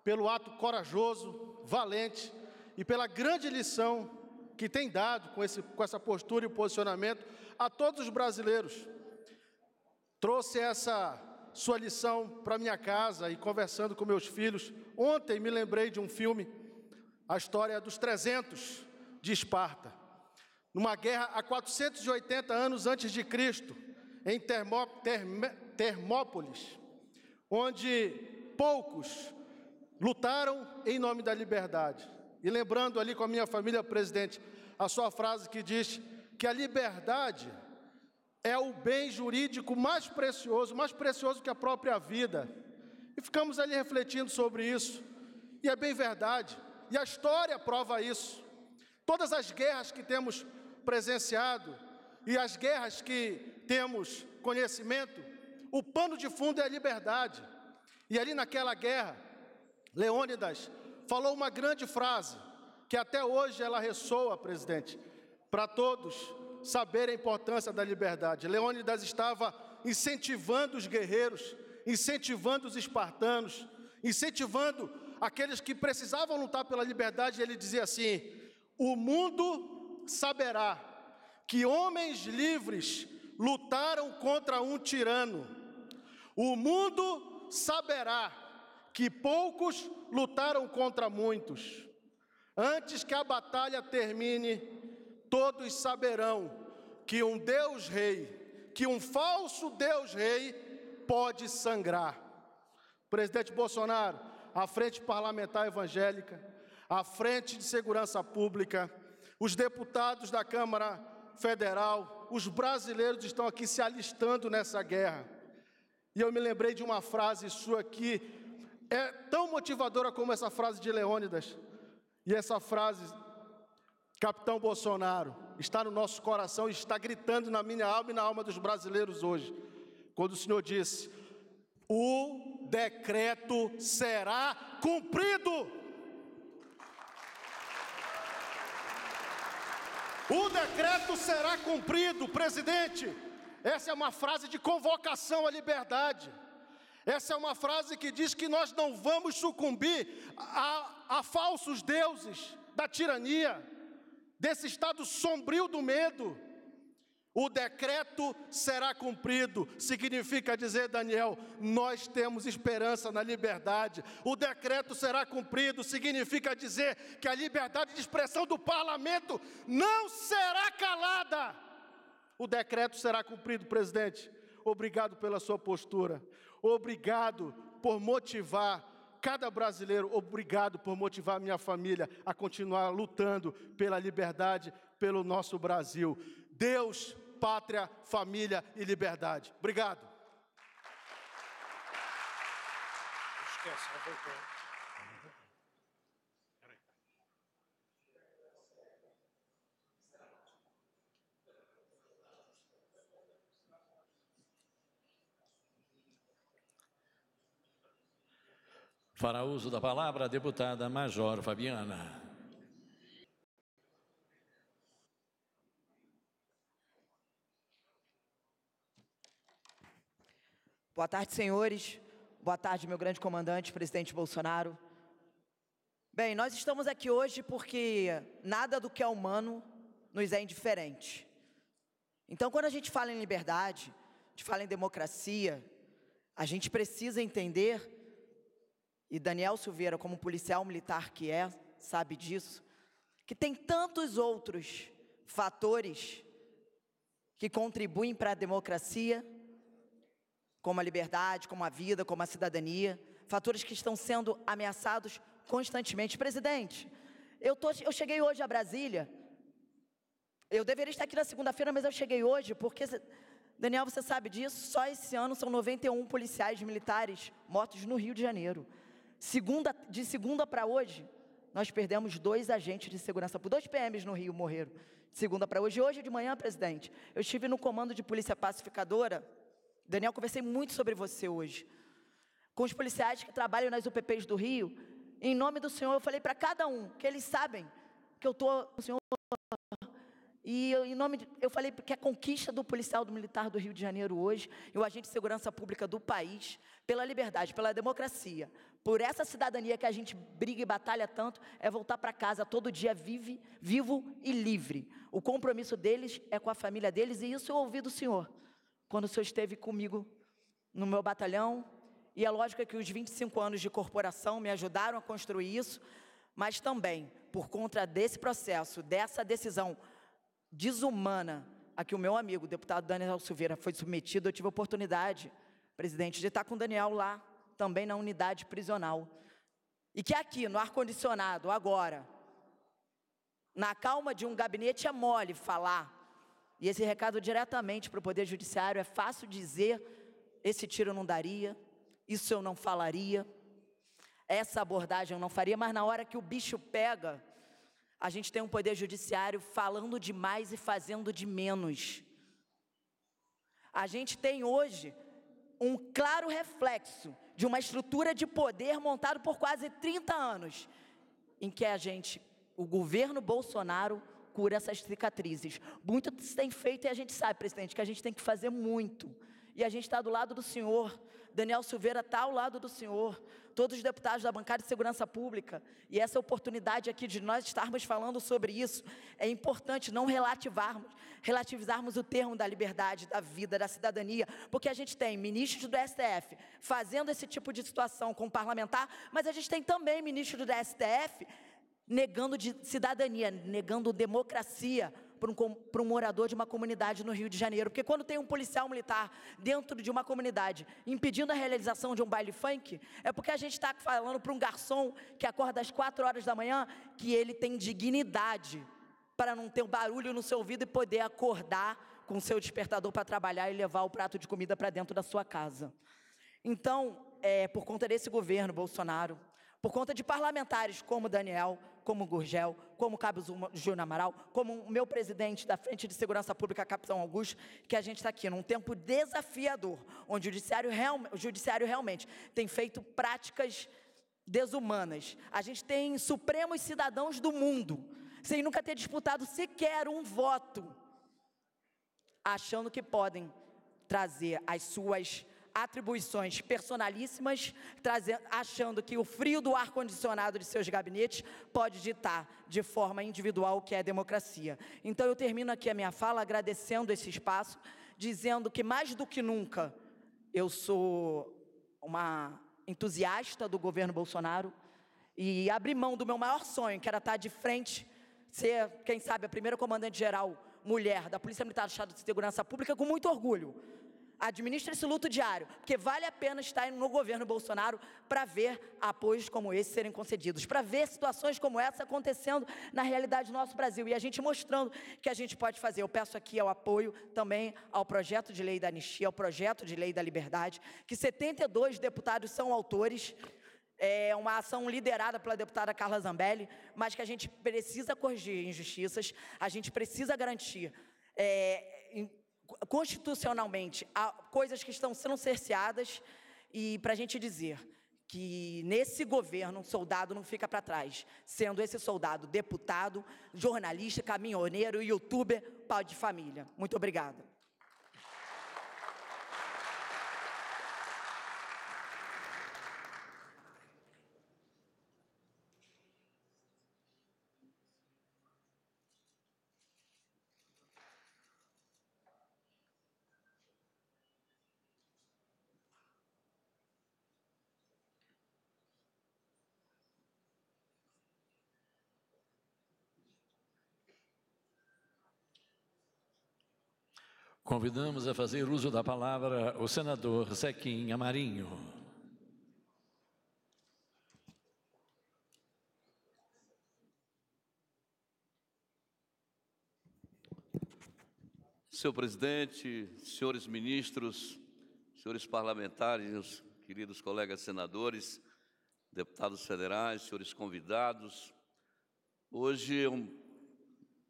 pelo ato corajoso, valente e pela grande lição que tem dado com, esse, com essa postura e posicionamento a todos os brasileiros. Trouxe essa sua lição para minha casa e conversando com meus filhos. Ontem me lembrei de um filme, a história dos 300, de Esparta. Numa guerra há 480 anos antes de Cristo, em Termó, Termópolis, onde poucos lutaram em nome da liberdade. E lembrando ali com a minha família, presidente, a sua frase que diz que a liberdade é o bem jurídico mais precioso, mais precioso que a própria vida. E ficamos ali refletindo sobre isso. E é bem verdade. E a história prova isso. Todas as guerras que temos presenciado e as guerras que temos conhecimento, o pano de fundo é a liberdade. E ali naquela guerra, Leônidas falou uma grande frase, que até hoje ela ressoa, presidente, para todos saber a importância da liberdade. Leônidas estava incentivando os guerreiros, incentivando os espartanos, incentivando aqueles que precisavam lutar pela liberdade, ele dizia assim: o mundo saberá que homens livres lutaram contra um tirano. O mundo saberá que poucos lutaram contra muitos. Antes que a batalha termine, todos saberão que um Deus rei, que um falso Deus rei, pode sangrar. Presidente Bolsonaro, a Frente Parlamentar Evangélica, à Frente de Segurança Pública, os deputados da Câmara Federal, os brasileiros estão aqui se alistando nessa guerra. E eu me lembrei de uma frase sua que é tão motivadora como essa frase de Leônidas. E essa frase, Capitão Bolsonaro, está no nosso coração, está gritando na minha alma e na alma dos brasileiros hoje. Quando o Senhor disse: O decreto será cumprido. O decreto será cumprido, presidente. Essa é uma frase de convocação à liberdade. Essa é uma frase que diz que nós não vamos sucumbir a, a falsos deuses da tirania, desse estado sombrio do medo, o decreto será cumprido, significa dizer, Daniel, nós temos esperança na liberdade. O decreto será cumprido, significa dizer que a liberdade de expressão do parlamento não será calada. O decreto será cumprido, presidente. Obrigado pela sua postura. Obrigado por motivar cada brasileiro. Obrigado por motivar minha família a continuar lutando pela liberdade, pelo nosso Brasil. Deus pátria, família e liberdade. Obrigado. Esquece, Fará uso da palavra a deputada Major Fabiana. Boa tarde, senhores. Boa tarde, meu grande comandante, presidente Bolsonaro. Bem, nós estamos aqui hoje porque nada do que é humano nos é indiferente. Então, quando a gente fala em liberdade, a gente fala em democracia, a gente precisa entender, e Daniel Silveira, como policial militar que é, sabe disso, que tem tantos outros fatores que contribuem para a democracia como a liberdade, como a vida, como a cidadania, fatores que estão sendo ameaçados constantemente. Presidente, eu, tô, eu cheguei hoje a Brasília. Eu deveria estar aqui na segunda-feira, mas eu cheguei hoje porque, Daniel, você sabe disso, só esse ano são 91 policiais militares mortos no Rio de Janeiro. Segunda, de segunda para hoje, nós perdemos dois agentes de segurança, dois PMs no Rio morreram, de segunda para hoje. Hoje de manhã, presidente, eu estive no comando de polícia pacificadora Daniel, conversei muito sobre você hoje. Com os policiais que trabalham nas UPPs do Rio, em nome do Senhor, eu falei para cada um que eles sabem que eu estou o Senhor. E eu, em nome de, eu falei que a é conquista do policial do militar do Rio de Janeiro hoje, e o agente de segurança pública do país, pela liberdade, pela democracia, por essa cidadania que a gente briga e batalha tanto, é voltar para casa todo dia vive, vivo e livre. O compromisso deles é com a família deles, e isso eu ouvi do Senhor quando o senhor esteve comigo no meu batalhão. E é lógico que os 25 anos de corporação me ajudaram a construir isso, mas também por conta desse processo, dessa decisão desumana a que o meu amigo, o deputado Daniel Silveira, foi submetido, eu tive a oportunidade, presidente, de estar com o Daniel lá, também na unidade prisional. E que aqui, no ar-condicionado, agora, na calma de um gabinete, é mole falar e esse recado diretamente para o Poder Judiciário é fácil dizer: esse tiro eu não daria, isso eu não falaria, essa abordagem eu não faria, mas na hora que o bicho pega, a gente tem um Poder Judiciário falando demais e fazendo de menos. A gente tem hoje um claro reflexo de uma estrutura de poder montada por quase 30 anos, em que a gente, o governo Bolsonaro, cura essas cicatrizes. Muito se tem feito e a gente sabe, presidente, que a gente tem que fazer muito. E a gente está do lado do senhor. Daniel Silveira está ao lado do senhor. Todos os deputados da bancada de segurança pública. E essa oportunidade aqui de nós estarmos falando sobre isso é importante não relativarmos, relativizarmos o termo da liberdade, da vida, da cidadania, porque a gente tem ministros do STF fazendo esse tipo de situação com o parlamentar, mas a gente tem também ministro do STF negando de cidadania, negando democracia para um, um morador de uma comunidade no Rio de Janeiro. Porque quando tem um policial militar dentro de uma comunidade impedindo a realização de um baile funk, é porque a gente está falando para um garçom que acorda às quatro horas da manhã que ele tem dignidade para não ter um barulho no seu ouvido e poder acordar com seu despertador para trabalhar e levar o prato de comida para dentro da sua casa. Então, é, por conta desse governo Bolsonaro, por conta de parlamentares como Daniel, como Gurgel, como Cabo Júnior Amaral, como o meu presidente da Frente de Segurança Pública, Capitão Augusto, que a gente está aqui num tempo desafiador, onde o judiciário, real, o judiciário realmente tem feito práticas desumanas. A gente tem supremos cidadãos do mundo, sem nunca ter disputado sequer um voto, achando que podem trazer as suas atribuições personalíssimas, trazendo, achando que o frio do ar-condicionado de seus gabinetes pode ditar de forma individual o que é democracia. Então, eu termino aqui a minha fala agradecendo esse espaço, dizendo que, mais do que nunca, eu sou uma entusiasta do governo Bolsonaro e abri mão do meu maior sonho, que era estar de frente, ser, quem sabe, a primeira comandante-geral mulher da Polícia Militar do Estado de Segurança Pública, com muito orgulho Administra esse luto diário, porque vale a pena estar no governo Bolsonaro para ver apoios como esse serem concedidos, para ver situações como essa acontecendo na realidade do nosso Brasil e a gente mostrando que a gente pode fazer. Eu peço aqui ao apoio também ao projeto de lei da anistia, ao projeto de lei da liberdade, que 72 deputados são autores é uma ação liderada pela deputada Carla Zambelli, mas que a gente precisa corrigir injustiças, a gente precisa garantir é, constitucionalmente, há coisas que estão sendo cerceadas e para a gente dizer que nesse governo soldado não fica para trás, sendo esse soldado deputado, jornalista, caminhoneiro, youtuber, pau de família. Muito obrigada. Convidamos a fazer uso da palavra o senador Zequim Amarinho. Senhor presidente, senhores ministros, senhores parlamentares, queridos colegas senadores, deputados federais, senhores convidados, hoje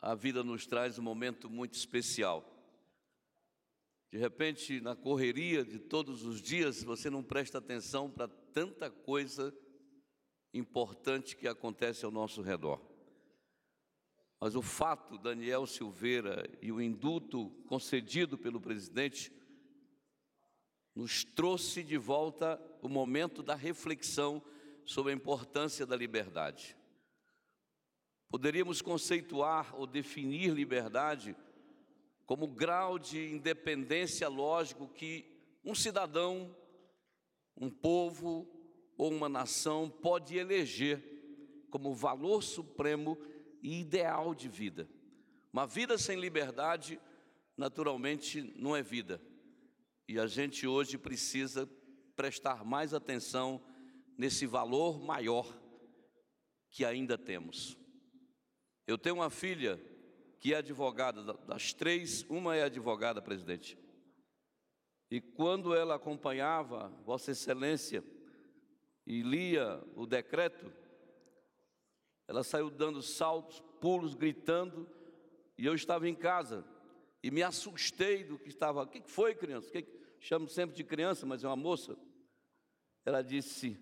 a vida nos traz um momento muito especial de repente, na correria de todos os dias, você não presta atenção para tanta coisa importante que acontece ao nosso redor. Mas o fato Daniel Silveira e o indulto concedido pelo presidente nos trouxe de volta o momento da reflexão sobre a importância da liberdade. Poderíamos conceituar ou definir liberdade como grau de independência lógico que um cidadão, um povo ou uma nação pode eleger como valor supremo e ideal de vida. Uma vida sem liberdade, naturalmente, não é vida. E a gente hoje precisa prestar mais atenção nesse valor maior que ainda temos. Eu tenho uma filha que é advogada, das três, uma é advogada, presidente. E quando ela acompanhava Vossa Excelência e lia o decreto, ela saiu dando saltos, pulos, gritando, e eu estava em casa e me assustei do que estava. O que foi, criança? Que... Chamo sempre de criança, mas é uma moça. Ela disse: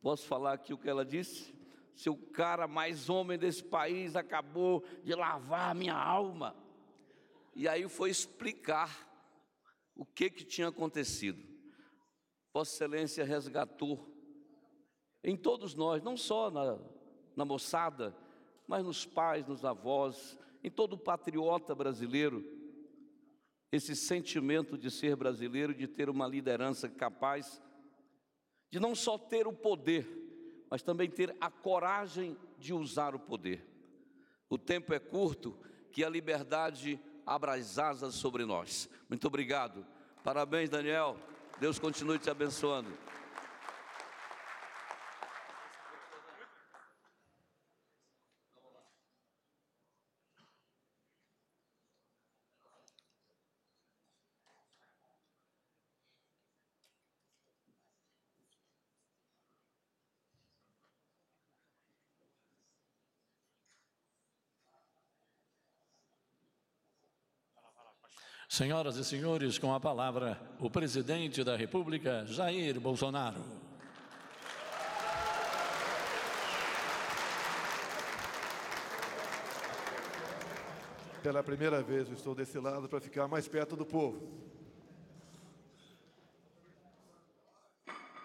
Posso falar aqui o que ela disse? Seu cara mais homem desse país acabou de lavar a minha alma. E aí foi explicar o que, que tinha acontecido. Vossa Excelência resgatou em todos nós, não só na, na moçada, mas nos pais, nos avós, em todo patriota brasileiro, esse sentimento de ser brasileiro, de ter uma liderança capaz de não só ter o poder, mas também ter a coragem de usar o poder. O tempo é curto, que a liberdade abra as asas sobre nós. Muito obrigado. Parabéns, Daniel. Deus continue te abençoando. Senhoras e senhores, com a palavra, o presidente da República, Jair Bolsonaro. Pela primeira vez eu estou desse lado para ficar mais perto do povo.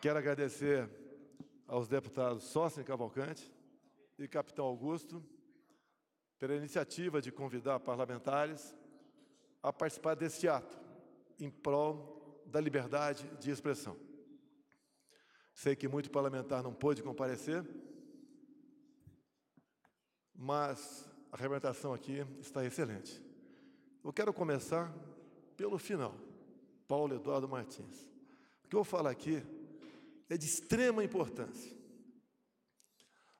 Quero agradecer aos deputados Sócio Cavalcante e Capitão Augusto pela iniciativa de convidar parlamentares a participar desse ato em prol da liberdade de expressão. Sei que muito parlamentar não pôde comparecer, mas a representação aqui está excelente. Eu quero começar pelo final. Paulo Eduardo Martins. O que eu vou falar aqui é de extrema importância.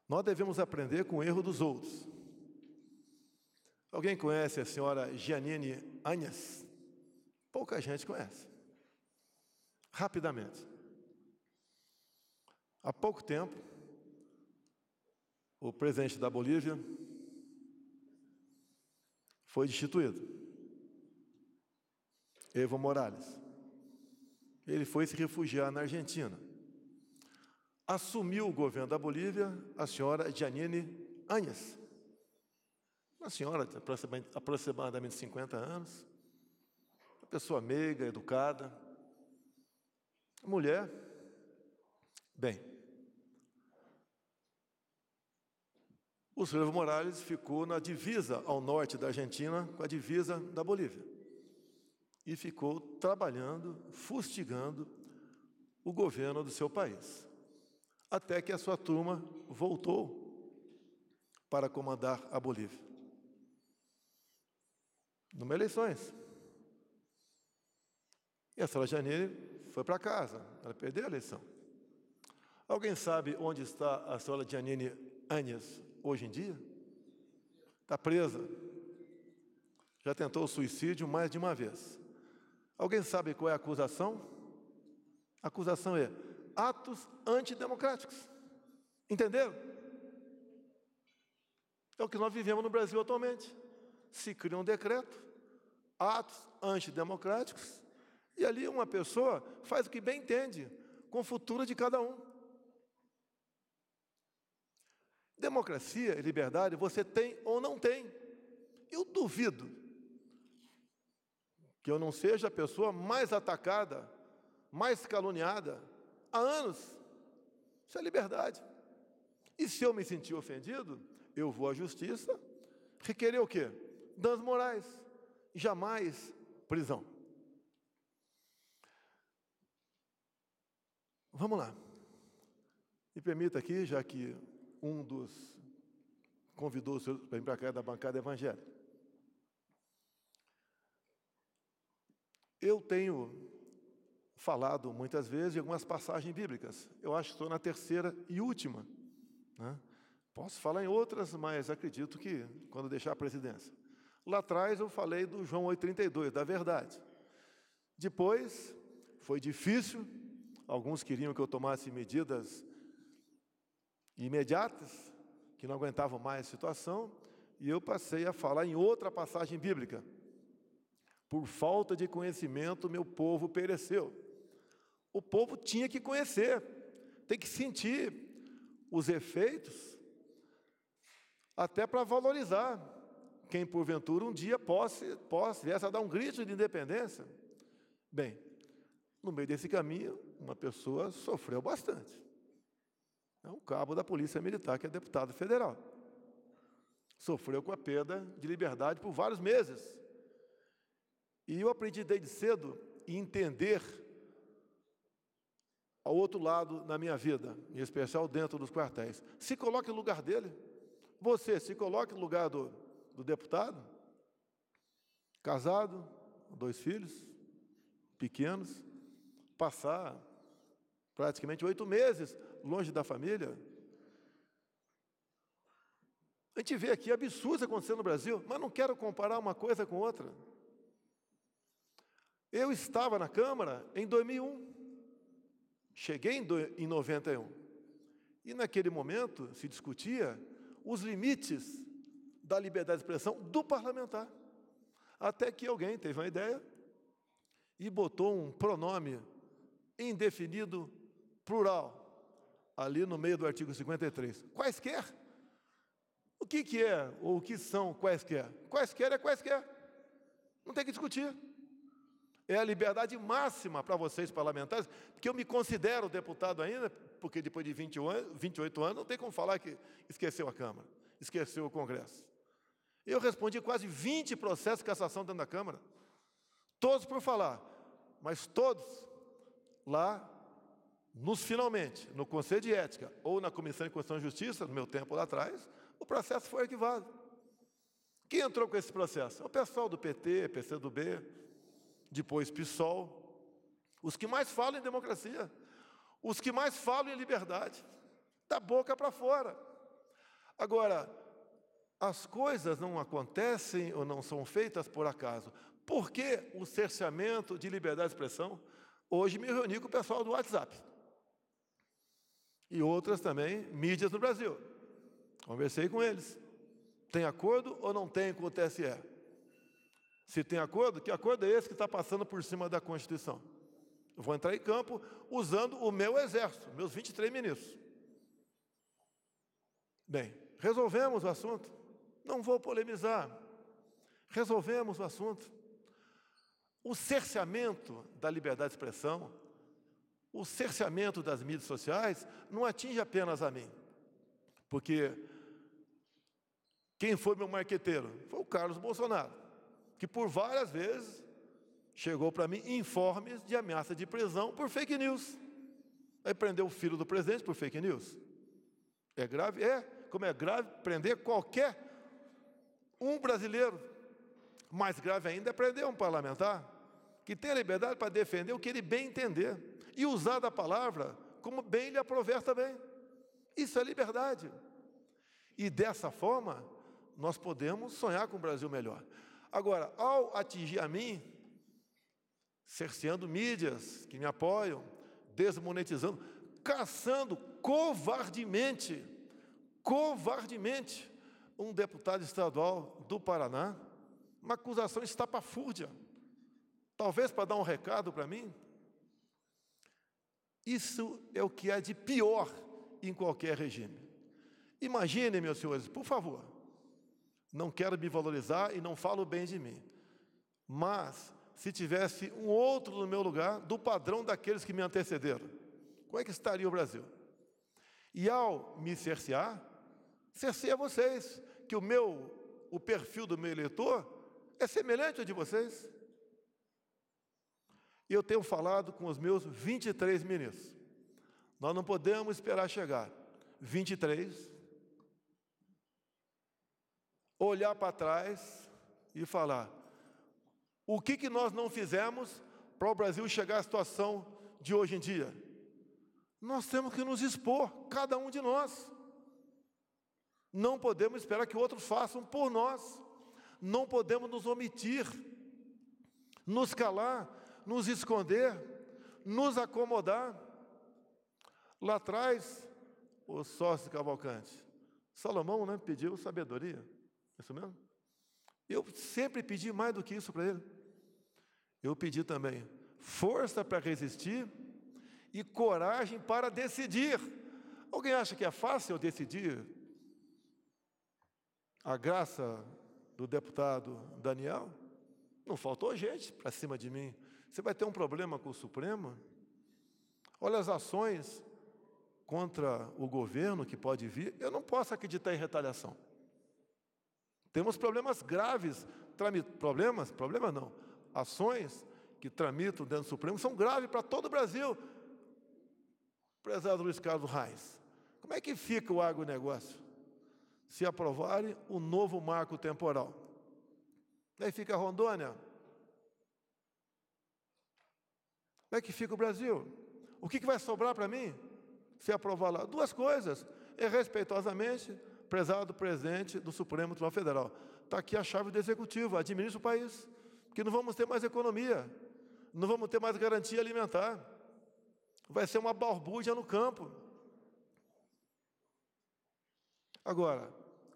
Nós devemos aprender com o erro dos outros. Alguém conhece a senhora Giannini Anhas? Pouca gente conhece. Rapidamente. Há pouco tempo, o presidente da Bolívia foi destituído. Evo Morales. Ele foi se refugiar na Argentina. Assumiu o governo da Bolívia a senhora Janine Anhas. Uma senhora de aproximadamente 50 anos, uma pessoa meiga, educada, mulher. Bem, o Silvio Morales ficou na divisa ao norte da Argentina com a divisa da Bolívia e ficou trabalhando, fustigando o governo do seu país. Até que a sua turma voltou para comandar a Bolívia numa eleições. E a senhora Janine foi para casa, ela perdeu a eleição. Alguém sabe onde está a senhora Janine Anhes hoje em dia? Está presa. Já tentou o suicídio mais de uma vez. Alguém sabe qual é a acusação? A acusação é atos antidemocráticos. Entenderam? É o que nós vivemos no Brasil atualmente. Se cria um decreto atos antidemocráticos, e ali uma pessoa faz o que bem entende, com o futuro de cada um. Democracia e liberdade você tem ou não tem. Eu duvido que eu não seja a pessoa mais atacada, mais caluniada há anos. Isso é liberdade. E se eu me sentir ofendido, eu vou à justiça requerer o quê? Danos morais jamais prisão. Vamos lá. Me permita aqui, já que um dos convidou o senhor para vir para cá da bancada evangélica. Eu tenho falado muitas vezes de algumas passagens bíblicas. Eu acho que estou na terceira e última. Né? Posso falar em outras, mas acredito que quando deixar a presidência. Lá atrás eu falei do João 8,32, da verdade. Depois, foi difícil, alguns queriam que eu tomasse medidas imediatas, que não aguentavam mais a situação, e eu passei a falar em outra passagem bíblica. Por falta de conhecimento, meu povo pereceu. O povo tinha que conhecer, tem que sentir os efeitos, até para valorizar quem porventura um dia possa, possa viesse a dar um grito de independência. Bem, no meio desse caminho, uma pessoa sofreu bastante. É um cabo da Polícia Militar, que é deputado federal. Sofreu com a perda de liberdade por vários meses. E eu aprendi desde cedo e entender ao outro lado na minha vida, em especial dentro dos quartéis. Se coloque no lugar dele. Você se coloque no lugar do, do deputado? Casado, dois filhos, pequenos, passar praticamente oito meses longe da família. A gente vê aqui absurdos acontecendo no Brasil, mas não quero comparar uma coisa com outra. Eu estava na Câmara em 2001, cheguei em 91, e naquele momento se discutia os limites da liberdade de expressão do parlamentar. Até que alguém teve uma ideia e botou um pronome indefinido plural ali no meio do artigo 53. Quaisquer? O que, que é ou o que são quaisquer? Quaisquer é quaisquer. Não tem que discutir. É a liberdade máxima para vocês parlamentares, porque eu me considero deputado ainda, porque depois de 28 anos não tem como falar que esqueceu a Câmara, esqueceu o Congresso. Eu respondi quase 20 processos de cassação dentro da Câmara. Todos por falar, mas todos lá nos finalmente, no Conselho de Ética ou na Comissão de Constituição e Justiça, no meu tempo lá atrás, o processo foi arquivado. Quem entrou com esse processo? É o pessoal do PT, PCdoB, depois PSOL, os que mais falam em democracia, os que mais falam em liberdade, da boca para fora. Agora, as coisas não acontecem ou não são feitas por acaso. Por que o cerceamento de liberdade de expressão? Hoje me reuni com o pessoal do WhatsApp. E outras também, mídias no Brasil. Conversei com eles. Tem acordo ou não tem com o TSE? Se tem acordo, que acordo é esse que está passando por cima da Constituição? Eu vou entrar em campo usando o meu exército, meus 23 ministros. Bem, resolvemos o assunto. Não vou polemizar. Resolvemos o assunto. O cerceamento da liberdade de expressão, o cerceamento das mídias sociais, não atinge apenas a mim. Porque quem foi meu marqueteiro? Foi o Carlos Bolsonaro, que por várias vezes chegou para mim informes de ameaça de prisão por fake news. Aí prendeu o filho do presidente por fake news. É grave? É. Como é grave prender qualquer um brasileiro, mais grave ainda, é prender um parlamentar que tem a liberdade para defender o que ele bem entender e usar da palavra como bem lhe aprover também. Isso é liberdade. E dessa forma, nós podemos sonhar com um Brasil melhor. Agora, ao atingir a mim, cerceando mídias que me apoiam, desmonetizando, caçando covardemente, covardemente, um deputado estadual do Paraná, uma acusação estapafúrdia, talvez para dar um recado para mim. Isso é o que há de pior em qualquer regime. Imaginem, meus senhores, por favor, não quero me valorizar e não falo bem de mim, mas se tivesse um outro no meu lugar, do padrão daqueles que me antecederam, como é que estaria o Brasil? E ao me cercear, Cessei a vocês, que o meu, o perfil do meu eleitor é semelhante ao de vocês. E eu tenho falado com os meus 23 ministros. Nós não podemos esperar chegar 23, olhar para trás e falar: o que, que nós não fizemos para o Brasil chegar à situação de hoje em dia? Nós temos que nos expor, cada um de nós. Não podemos esperar que outros façam por nós. Não podemos nos omitir, nos calar, nos esconder, nos acomodar. Lá atrás, o sócio Cavalcante, Salomão né, pediu sabedoria. É isso mesmo? Eu sempre pedi mais do que isso para ele. Eu pedi também força para resistir e coragem para decidir. Alguém acha que é fácil decidir a graça do deputado Daniel, não faltou gente para cima de mim. Você vai ter um problema com o Supremo? Olha as ações contra o governo que pode vir. Eu não posso acreditar em retaliação. Temos problemas graves, problemas, problemas não, ações que tramitam dentro do Supremo são graves para todo o Brasil. Prezado Luiz Carlos Reis, como é que fica o agronegócio? se aprovarem o novo marco temporal. Daí fica Rondônia. Como é que fica o Brasil? O que, que vai sobrar para mim se aprovar lá? Duas coisas. E é respeitosamente prezado presidente do Supremo Tribunal Federal. Está aqui a chave do Executivo, administra o país. Porque não vamos ter mais economia, não vamos ter mais garantia alimentar. Vai ser uma balbúrdia no campo. Agora,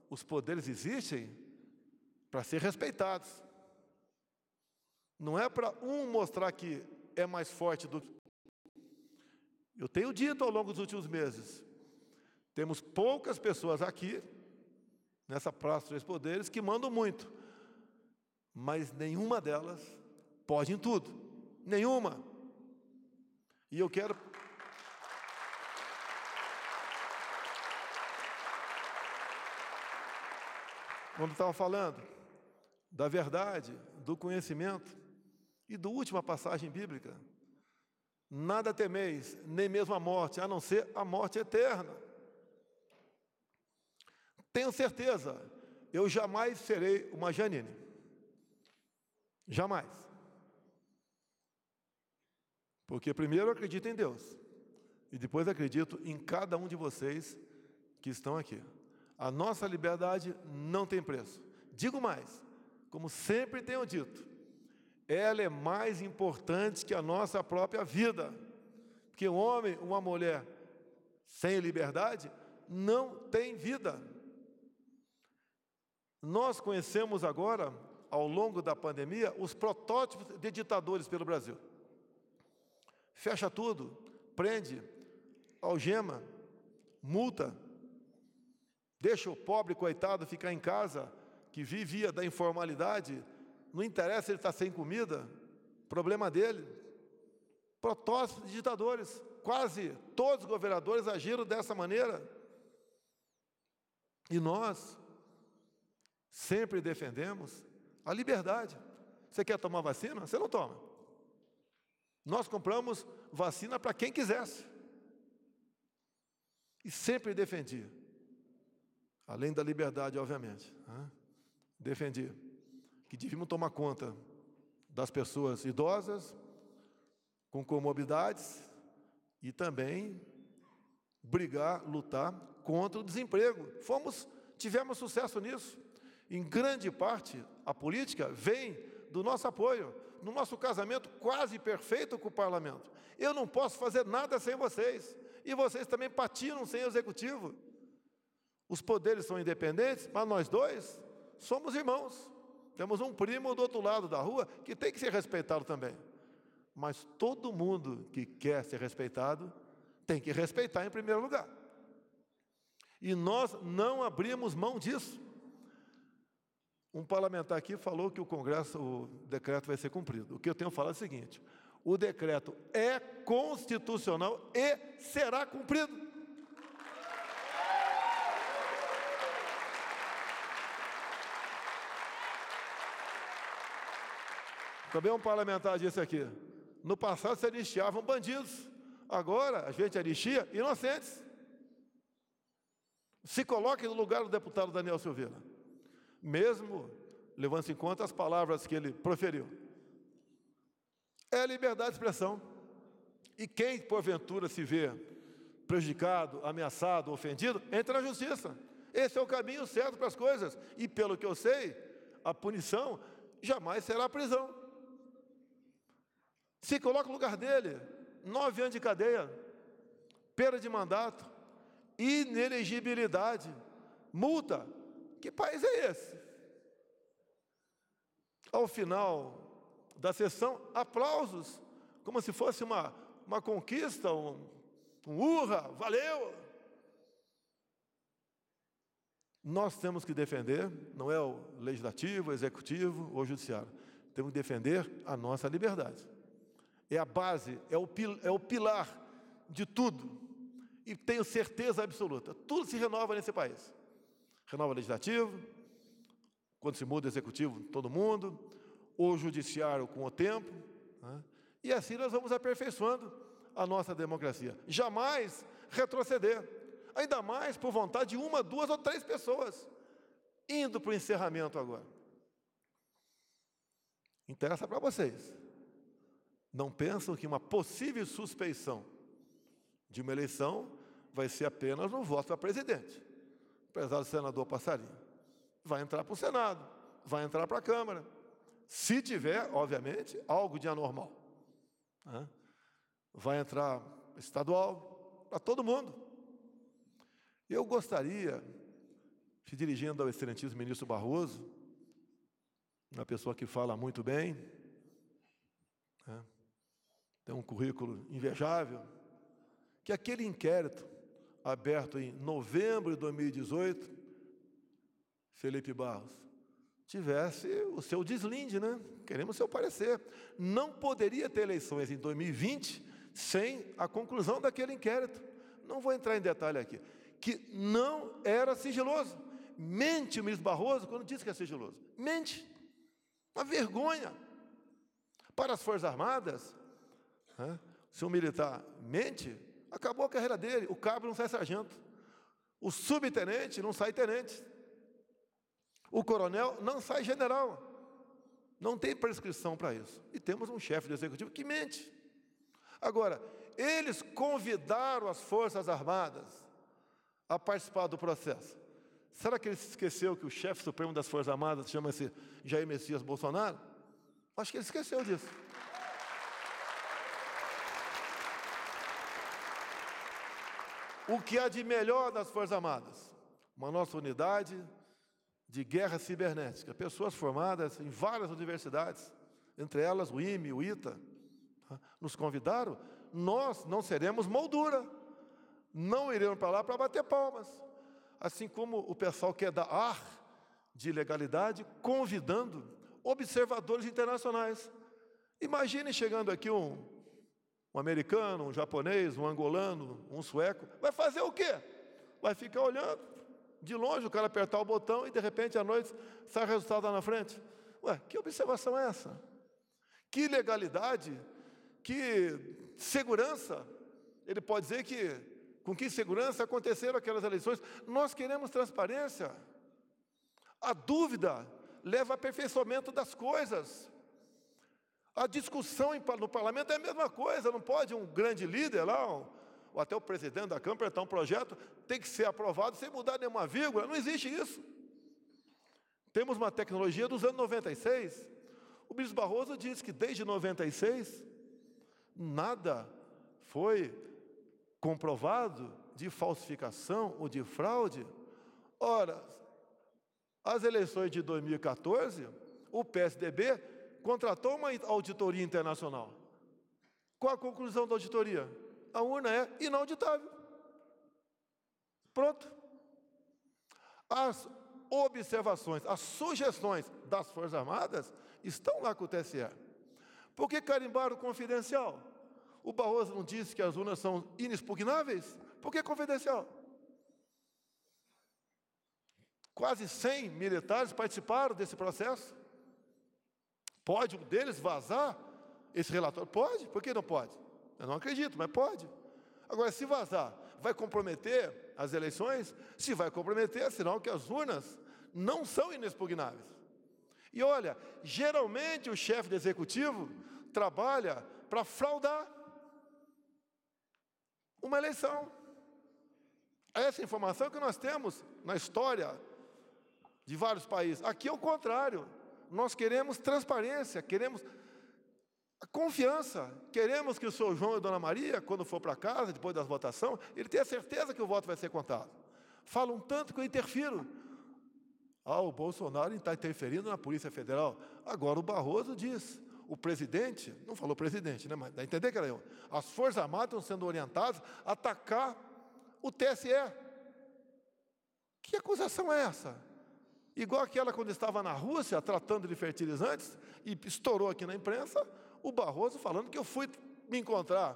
os poderes existem para ser respeitados. Não é para um mostrar que é mais forte do que. Eu tenho dito ao longo dos últimos meses: temos poucas pessoas aqui, nessa praça dos três poderes, que mandam muito, mas nenhuma delas pode em tudo. Nenhuma. E eu quero quando estava falando da verdade, do conhecimento e da última passagem bíblica. Nada temeis, nem mesmo a morte, a não ser a morte eterna. Tenho certeza, eu jamais serei uma Janine. Jamais. Porque primeiro eu acredito em Deus e depois acredito em cada um de vocês que estão aqui. A nossa liberdade não tem preço. Digo mais, como sempre tenho dito, ela é mais importante que a nossa própria vida. Porque um homem, uma mulher sem liberdade não tem vida. Nós conhecemos agora, ao longo da pandemia, os protótipos de ditadores pelo Brasil. Fecha tudo, prende, algema, multa, Deixa o pobre coitado ficar em casa, que vivia da informalidade, não interessa ele estar tá sem comida, problema dele. protótipos de ditadores, quase todos os governadores agiram dessa maneira. E nós sempre defendemos a liberdade. Você quer tomar vacina? Você não toma. Nós compramos vacina para quem quisesse. E sempre defendia além da liberdade, obviamente. Né? Defendi que devíamos tomar conta das pessoas idosas, com comorbidades e também brigar, lutar contra o desemprego. Fomos, tivemos sucesso nisso. Em grande parte, a política vem do nosso apoio, no nosso casamento quase perfeito com o parlamento. Eu não posso fazer nada sem vocês, e vocês também patinam sem o executivo. Os poderes são independentes, mas nós dois somos irmãos. Temos um primo do outro lado da rua que tem que ser respeitado também. Mas todo mundo que quer ser respeitado tem que respeitar em primeiro lugar. E nós não abrimos mão disso. Um parlamentar aqui falou que o Congresso, o decreto vai ser cumprido. O que eu tenho falar é o seguinte: o decreto é constitucional e será cumprido. Também um parlamentar disse aqui. No passado se anistiavam bandidos. Agora a gente anistia inocentes. Se coloque no lugar do deputado Daniel Silveira. Mesmo levando-se em conta as palavras que ele proferiu. É a liberdade de expressão. E quem, porventura, se vê prejudicado, ameaçado, ofendido, entra na justiça. Esse é o caminho certo para as coisas. E pelo que eu sei, a punição jamais será a prisão. Se coloca no lugar dele, nove anos de cadeia, perda de mandato, inelegibilidade, multa. Que país é esse? Ao final da sessão, aplausos, como se fosse uma, uma conquista, um, um urra, valeu! Nós temos que defender, não é o legislativo, o executivo ou o judiciário, temos que defender a nossa liberdade é a base, é o, é o pilar de tudo. E tenho certeza absoluta, tudo se renova nesse país. Renova legislativo, quando se muda o executivo, todo mundo, o judiciário com o tempo, né? e assim nós vamos aperfeiçoando a nossa democracia. Jamais retroceder, ainda mais por vontade de uma, duas ou três pessoas, indo para o encerramento agora. Interessa para vocês não pensam que uma possível suspeição de uma eleição vai ser apenas um voto para presidente. Apesar do senador Passarinho. Vai entrar para o Senado, vai entrar para a Câmara. Se tiver, obviamente, algo de anormal. Vai entrar estadual, para todo mundo. Eu gostaria, se dirigindo ao excelentíssimo ministro Barroso, uma pessoa que fala muito bem, né? tem é um currículo invejável, que aquele inquérito, aberto em novembro de 2018, Felipe Barros, tivesse o seu deslinde, né? Queremos o seu parecer. Não poderia ter eleições em 2020 sem a conclusão daquele inquérito. Não vou entrar em detalhe aqui. Que não era sigiloso. Mente o ministro Barroso quando diz que é sigiloso. Mente. Uma vergonha. Para as Forças Armadas, se um militar mente, acabou a carreira dele. O cabo não sai sargento. O subtenente não sai tenente. O coronel não sai general. Não tem prescrição para isso. E temos um chefe do executivo que mente. Agora, eles convidaram as Forças Armadas a participar do processo. Será que ele se esqueceu que o chefe supremo das Forças Armadas chama-se Jair Messias Bolsonaro? Acho que ele esqueceu disso. o que há de melhor nas Forças Armadas? Uma nossa unidade de guerra cibernética. Pessoas formadas em várias universidades, entre elas o IME, o ITA, tá? nos convidaram. Nós não seremos moldura, não iremos para lá para bater palmas. Assim como o pessoal quer é dar ar de legalidade, convidando observadores internacionais. Imagine chegando aqui um um americano, um japonês, um angolano, um sueco, vai fazer o quê? Vai ficar olhando de longe o cara apertar o botão e de repente à noite sai o resultado lá na frente. Ué, que observação é essa? Que legalidade, que segurança. Ele pode dizer que com que segurança aconteceram aquelas eleições. Nós queremos transparência. A dúvida leva ao aperfeiçoamento das coisas. A discussão no parlamento é a mesma coisa, não pode um grande líder lá, ou até o presidente da Câmara, apresentar um projeto, tem que ser aprovado sem mudar nenhuma vírgula, não existe isso. Temos uma tecnologia dos anos 96. O ministro Barroso disse que desde 96 nada foi comprovado de falsificação ou de fraude. Ora, as eleições de 2014, o PSDB contratou uma auditoria internacional. Qual a conclusão da auditoria? A urna é inauditável. Pronto. As observações, as sugestões das Forças Armadas estão lá com o TSE. Por que carimbaram confidencial? O Barroso não disse que as urnas são inexpugnáveis? Por que confidencial? Quase 100 militares participaram desse processo. Pode um deles vazar esse relatório? Pode? Por que não pode? Eu não acredito, mas pode. Agora, se vazar, vai comprometer as eleições? Se vai comprometer, é sinal que as urnas não são inexpugnáveis. E olha, geralmente o chefe do executivo trabalha para fraudar uma eleição. É essa informação que nós temos na história de vários países. Aqui é o contrário nós queremos transparência, queremos confiança. Queremos que o senhor João e a dona Maria, quando for para casa, depois das votações, ele tenha certeza que o voto vai ser contado. Falam tanto que eu interfiro. Ah, o Bolsonaro está interferindo na Polícia Federal. Agora o Barroso diz. O presidente, não falou presidente, né, mas dá a entender que era eu. As Forças Armadas estão sendo orientadas a atacar o TSE. Que acusação é essa? Igual aquela quando estava na Rússia tratando de fertilizantes e estourou aqui na imprensa o Barroso falando que eu fui me encontrar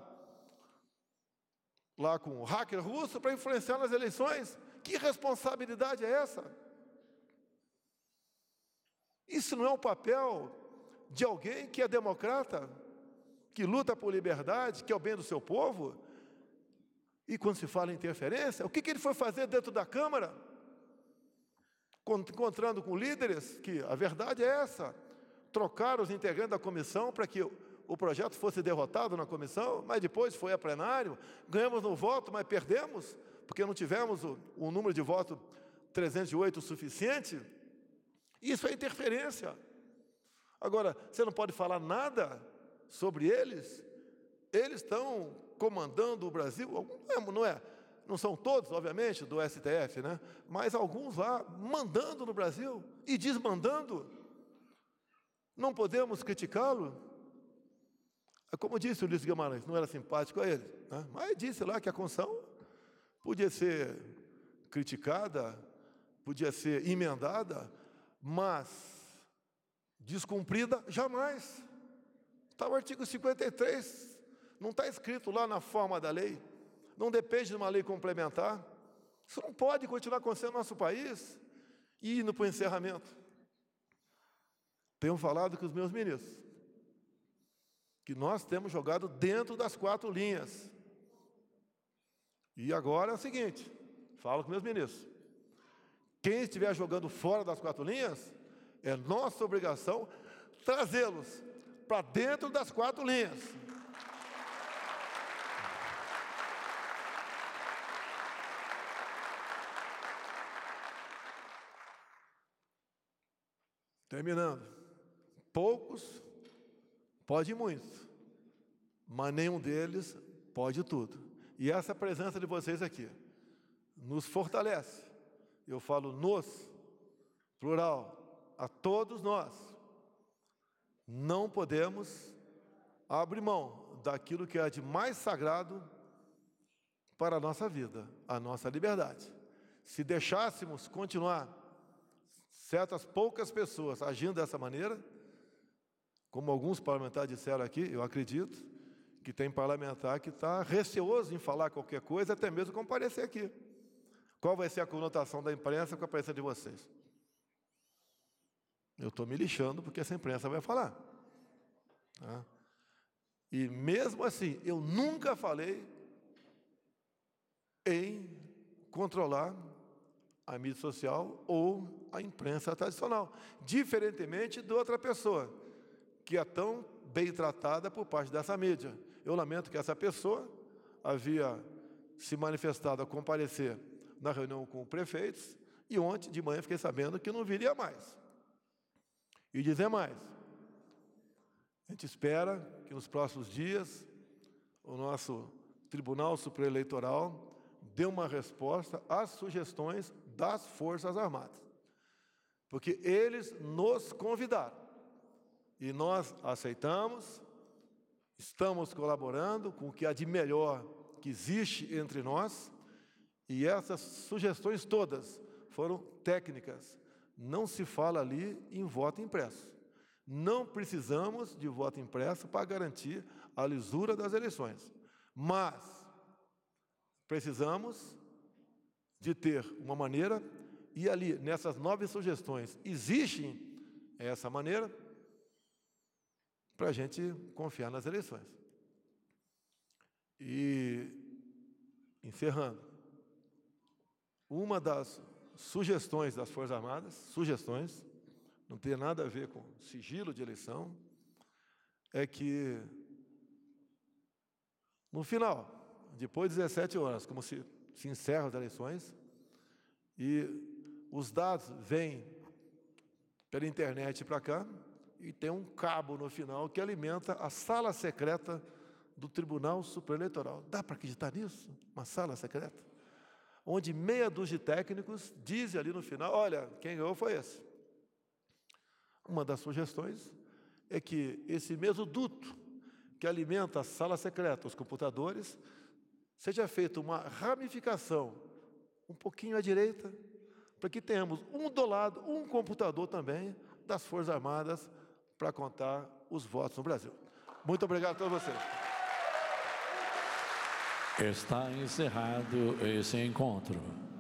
lá com um hacker russo para influenciar nas eleições. Que responsabilidade é essa? Isso não é o papel de alguém que é democrata, que luta por liberdade, que é o bem do seu povo? E quando se fala em interferência, o que, que ele foi fazer dentro da Câmara? encontrando com líderes que a verdade é essa. Trocaram os integrantes da comissão para que o projeto fosse derrotado na comissão, mas depois foi a plenário, ganhamos no voto, mas perdemos, porque não tivemos o, o número de votos 308 o suficiente. Isso é interferência. Agora, você não pode falar nada sobre eles? Eles estão comandando o Brasil? Não é, não é não são todos, obviamente, do STF, né? mas alguns lá mandando no Brasil e desmandando. Não podemos criticá-lo. É Como disse o Luiz Guimarães, não era simpático a ele, né? mas disse lá que a Constituição podia ser criticada, podia ser emendada, mas descumprida jamais. Está o artigo 53, não está escrito lá na forma da lei não depende de uma lei complementar. Isso não pode continuar acontecendo no nosso país. E indo para o encerramento. Tenho falado com os meus ministros que nós temos jogado dentro das quatro linhas. E agora é o seguinte: falo com meus ministros. Quem estiver jogando fora das quatro linhas, é nossa obrigação trazê-los para dentro das quatro linhas. Terminando. Poucos pode muito, mas nenhum deles pode tudo. E essa presença de vocês aqui nos fortalece. Eu falo nos, plural, a todos nós. Não podemos abrir mão daquilo que é de mais sagrado para a nossa vida, a nossa liberdade. Se deixássemos continuar certas poucas pessoas agindo dessa maneira, como alguns parlamentares disseram aqui, eu acredito, que tem parlamentar que está receoso em falar qualquer coisa, até mesmo comparecer aqui. Qual vai ser a conotação da imprensa com a presença de vocês? Eu estou me lixando porque essa imprensa vai falar. Tá? E mesmo assim, eu nunca falei em controlar a mídia social ou a imprensa tradicional, diferentemente de outra pessoa que é tão bem tratada por parte dessa mídia. Eu lamento que essa pessoa havia se manifestado a comparecer na reunião com prefeitos e ontem de manhã fiquei sabendo que não viria mais. E dizer mais, a gente espera que nos próximos dias o nosso Tribunal Supremo Eleitoral dê uma resposta às sugestões das Forças Armadas. Porque eles nos convidaram e nós aceitamos, estamos colaborando com o que há de melhor que existe entre nós, e essas sugestões todas foram técnicas. Não se fala ali em voto impresso. Não precisamos de voto impresso para garantir a lisura das eleições. Mas precisamos de ter uma maneira, e ali, nessas nove sugestões, existe essa maneira para a gente confiar nas eleições. E, encerrando, uma das sugestões das Forças Armadas, sugestões, não tem nada a ver com sigilo de eleição, é que no final, depois de 17 horas, como se se encerram as eleições e os dados vêm pela internet para cá e tem um cabo no final que alimenta a sala secreta do Tribunal Supremo Eleitoral. Dá para acreditar nisso? Uma sala secreta? Onde meia dúzia de técnicos dizem ali no final: olha, quem ganhou foi esse. Uma das sugestões é que esse mesmo duto que alimenta a sala secreta, os computadores, seja feita uma ramificação um pouquinho à direita, para que tenhamos um do lado, um computador também das Forças Armadas para contar os votos no Brasil. Muito obrigado a todos vocês. Está encerrado esse encontro.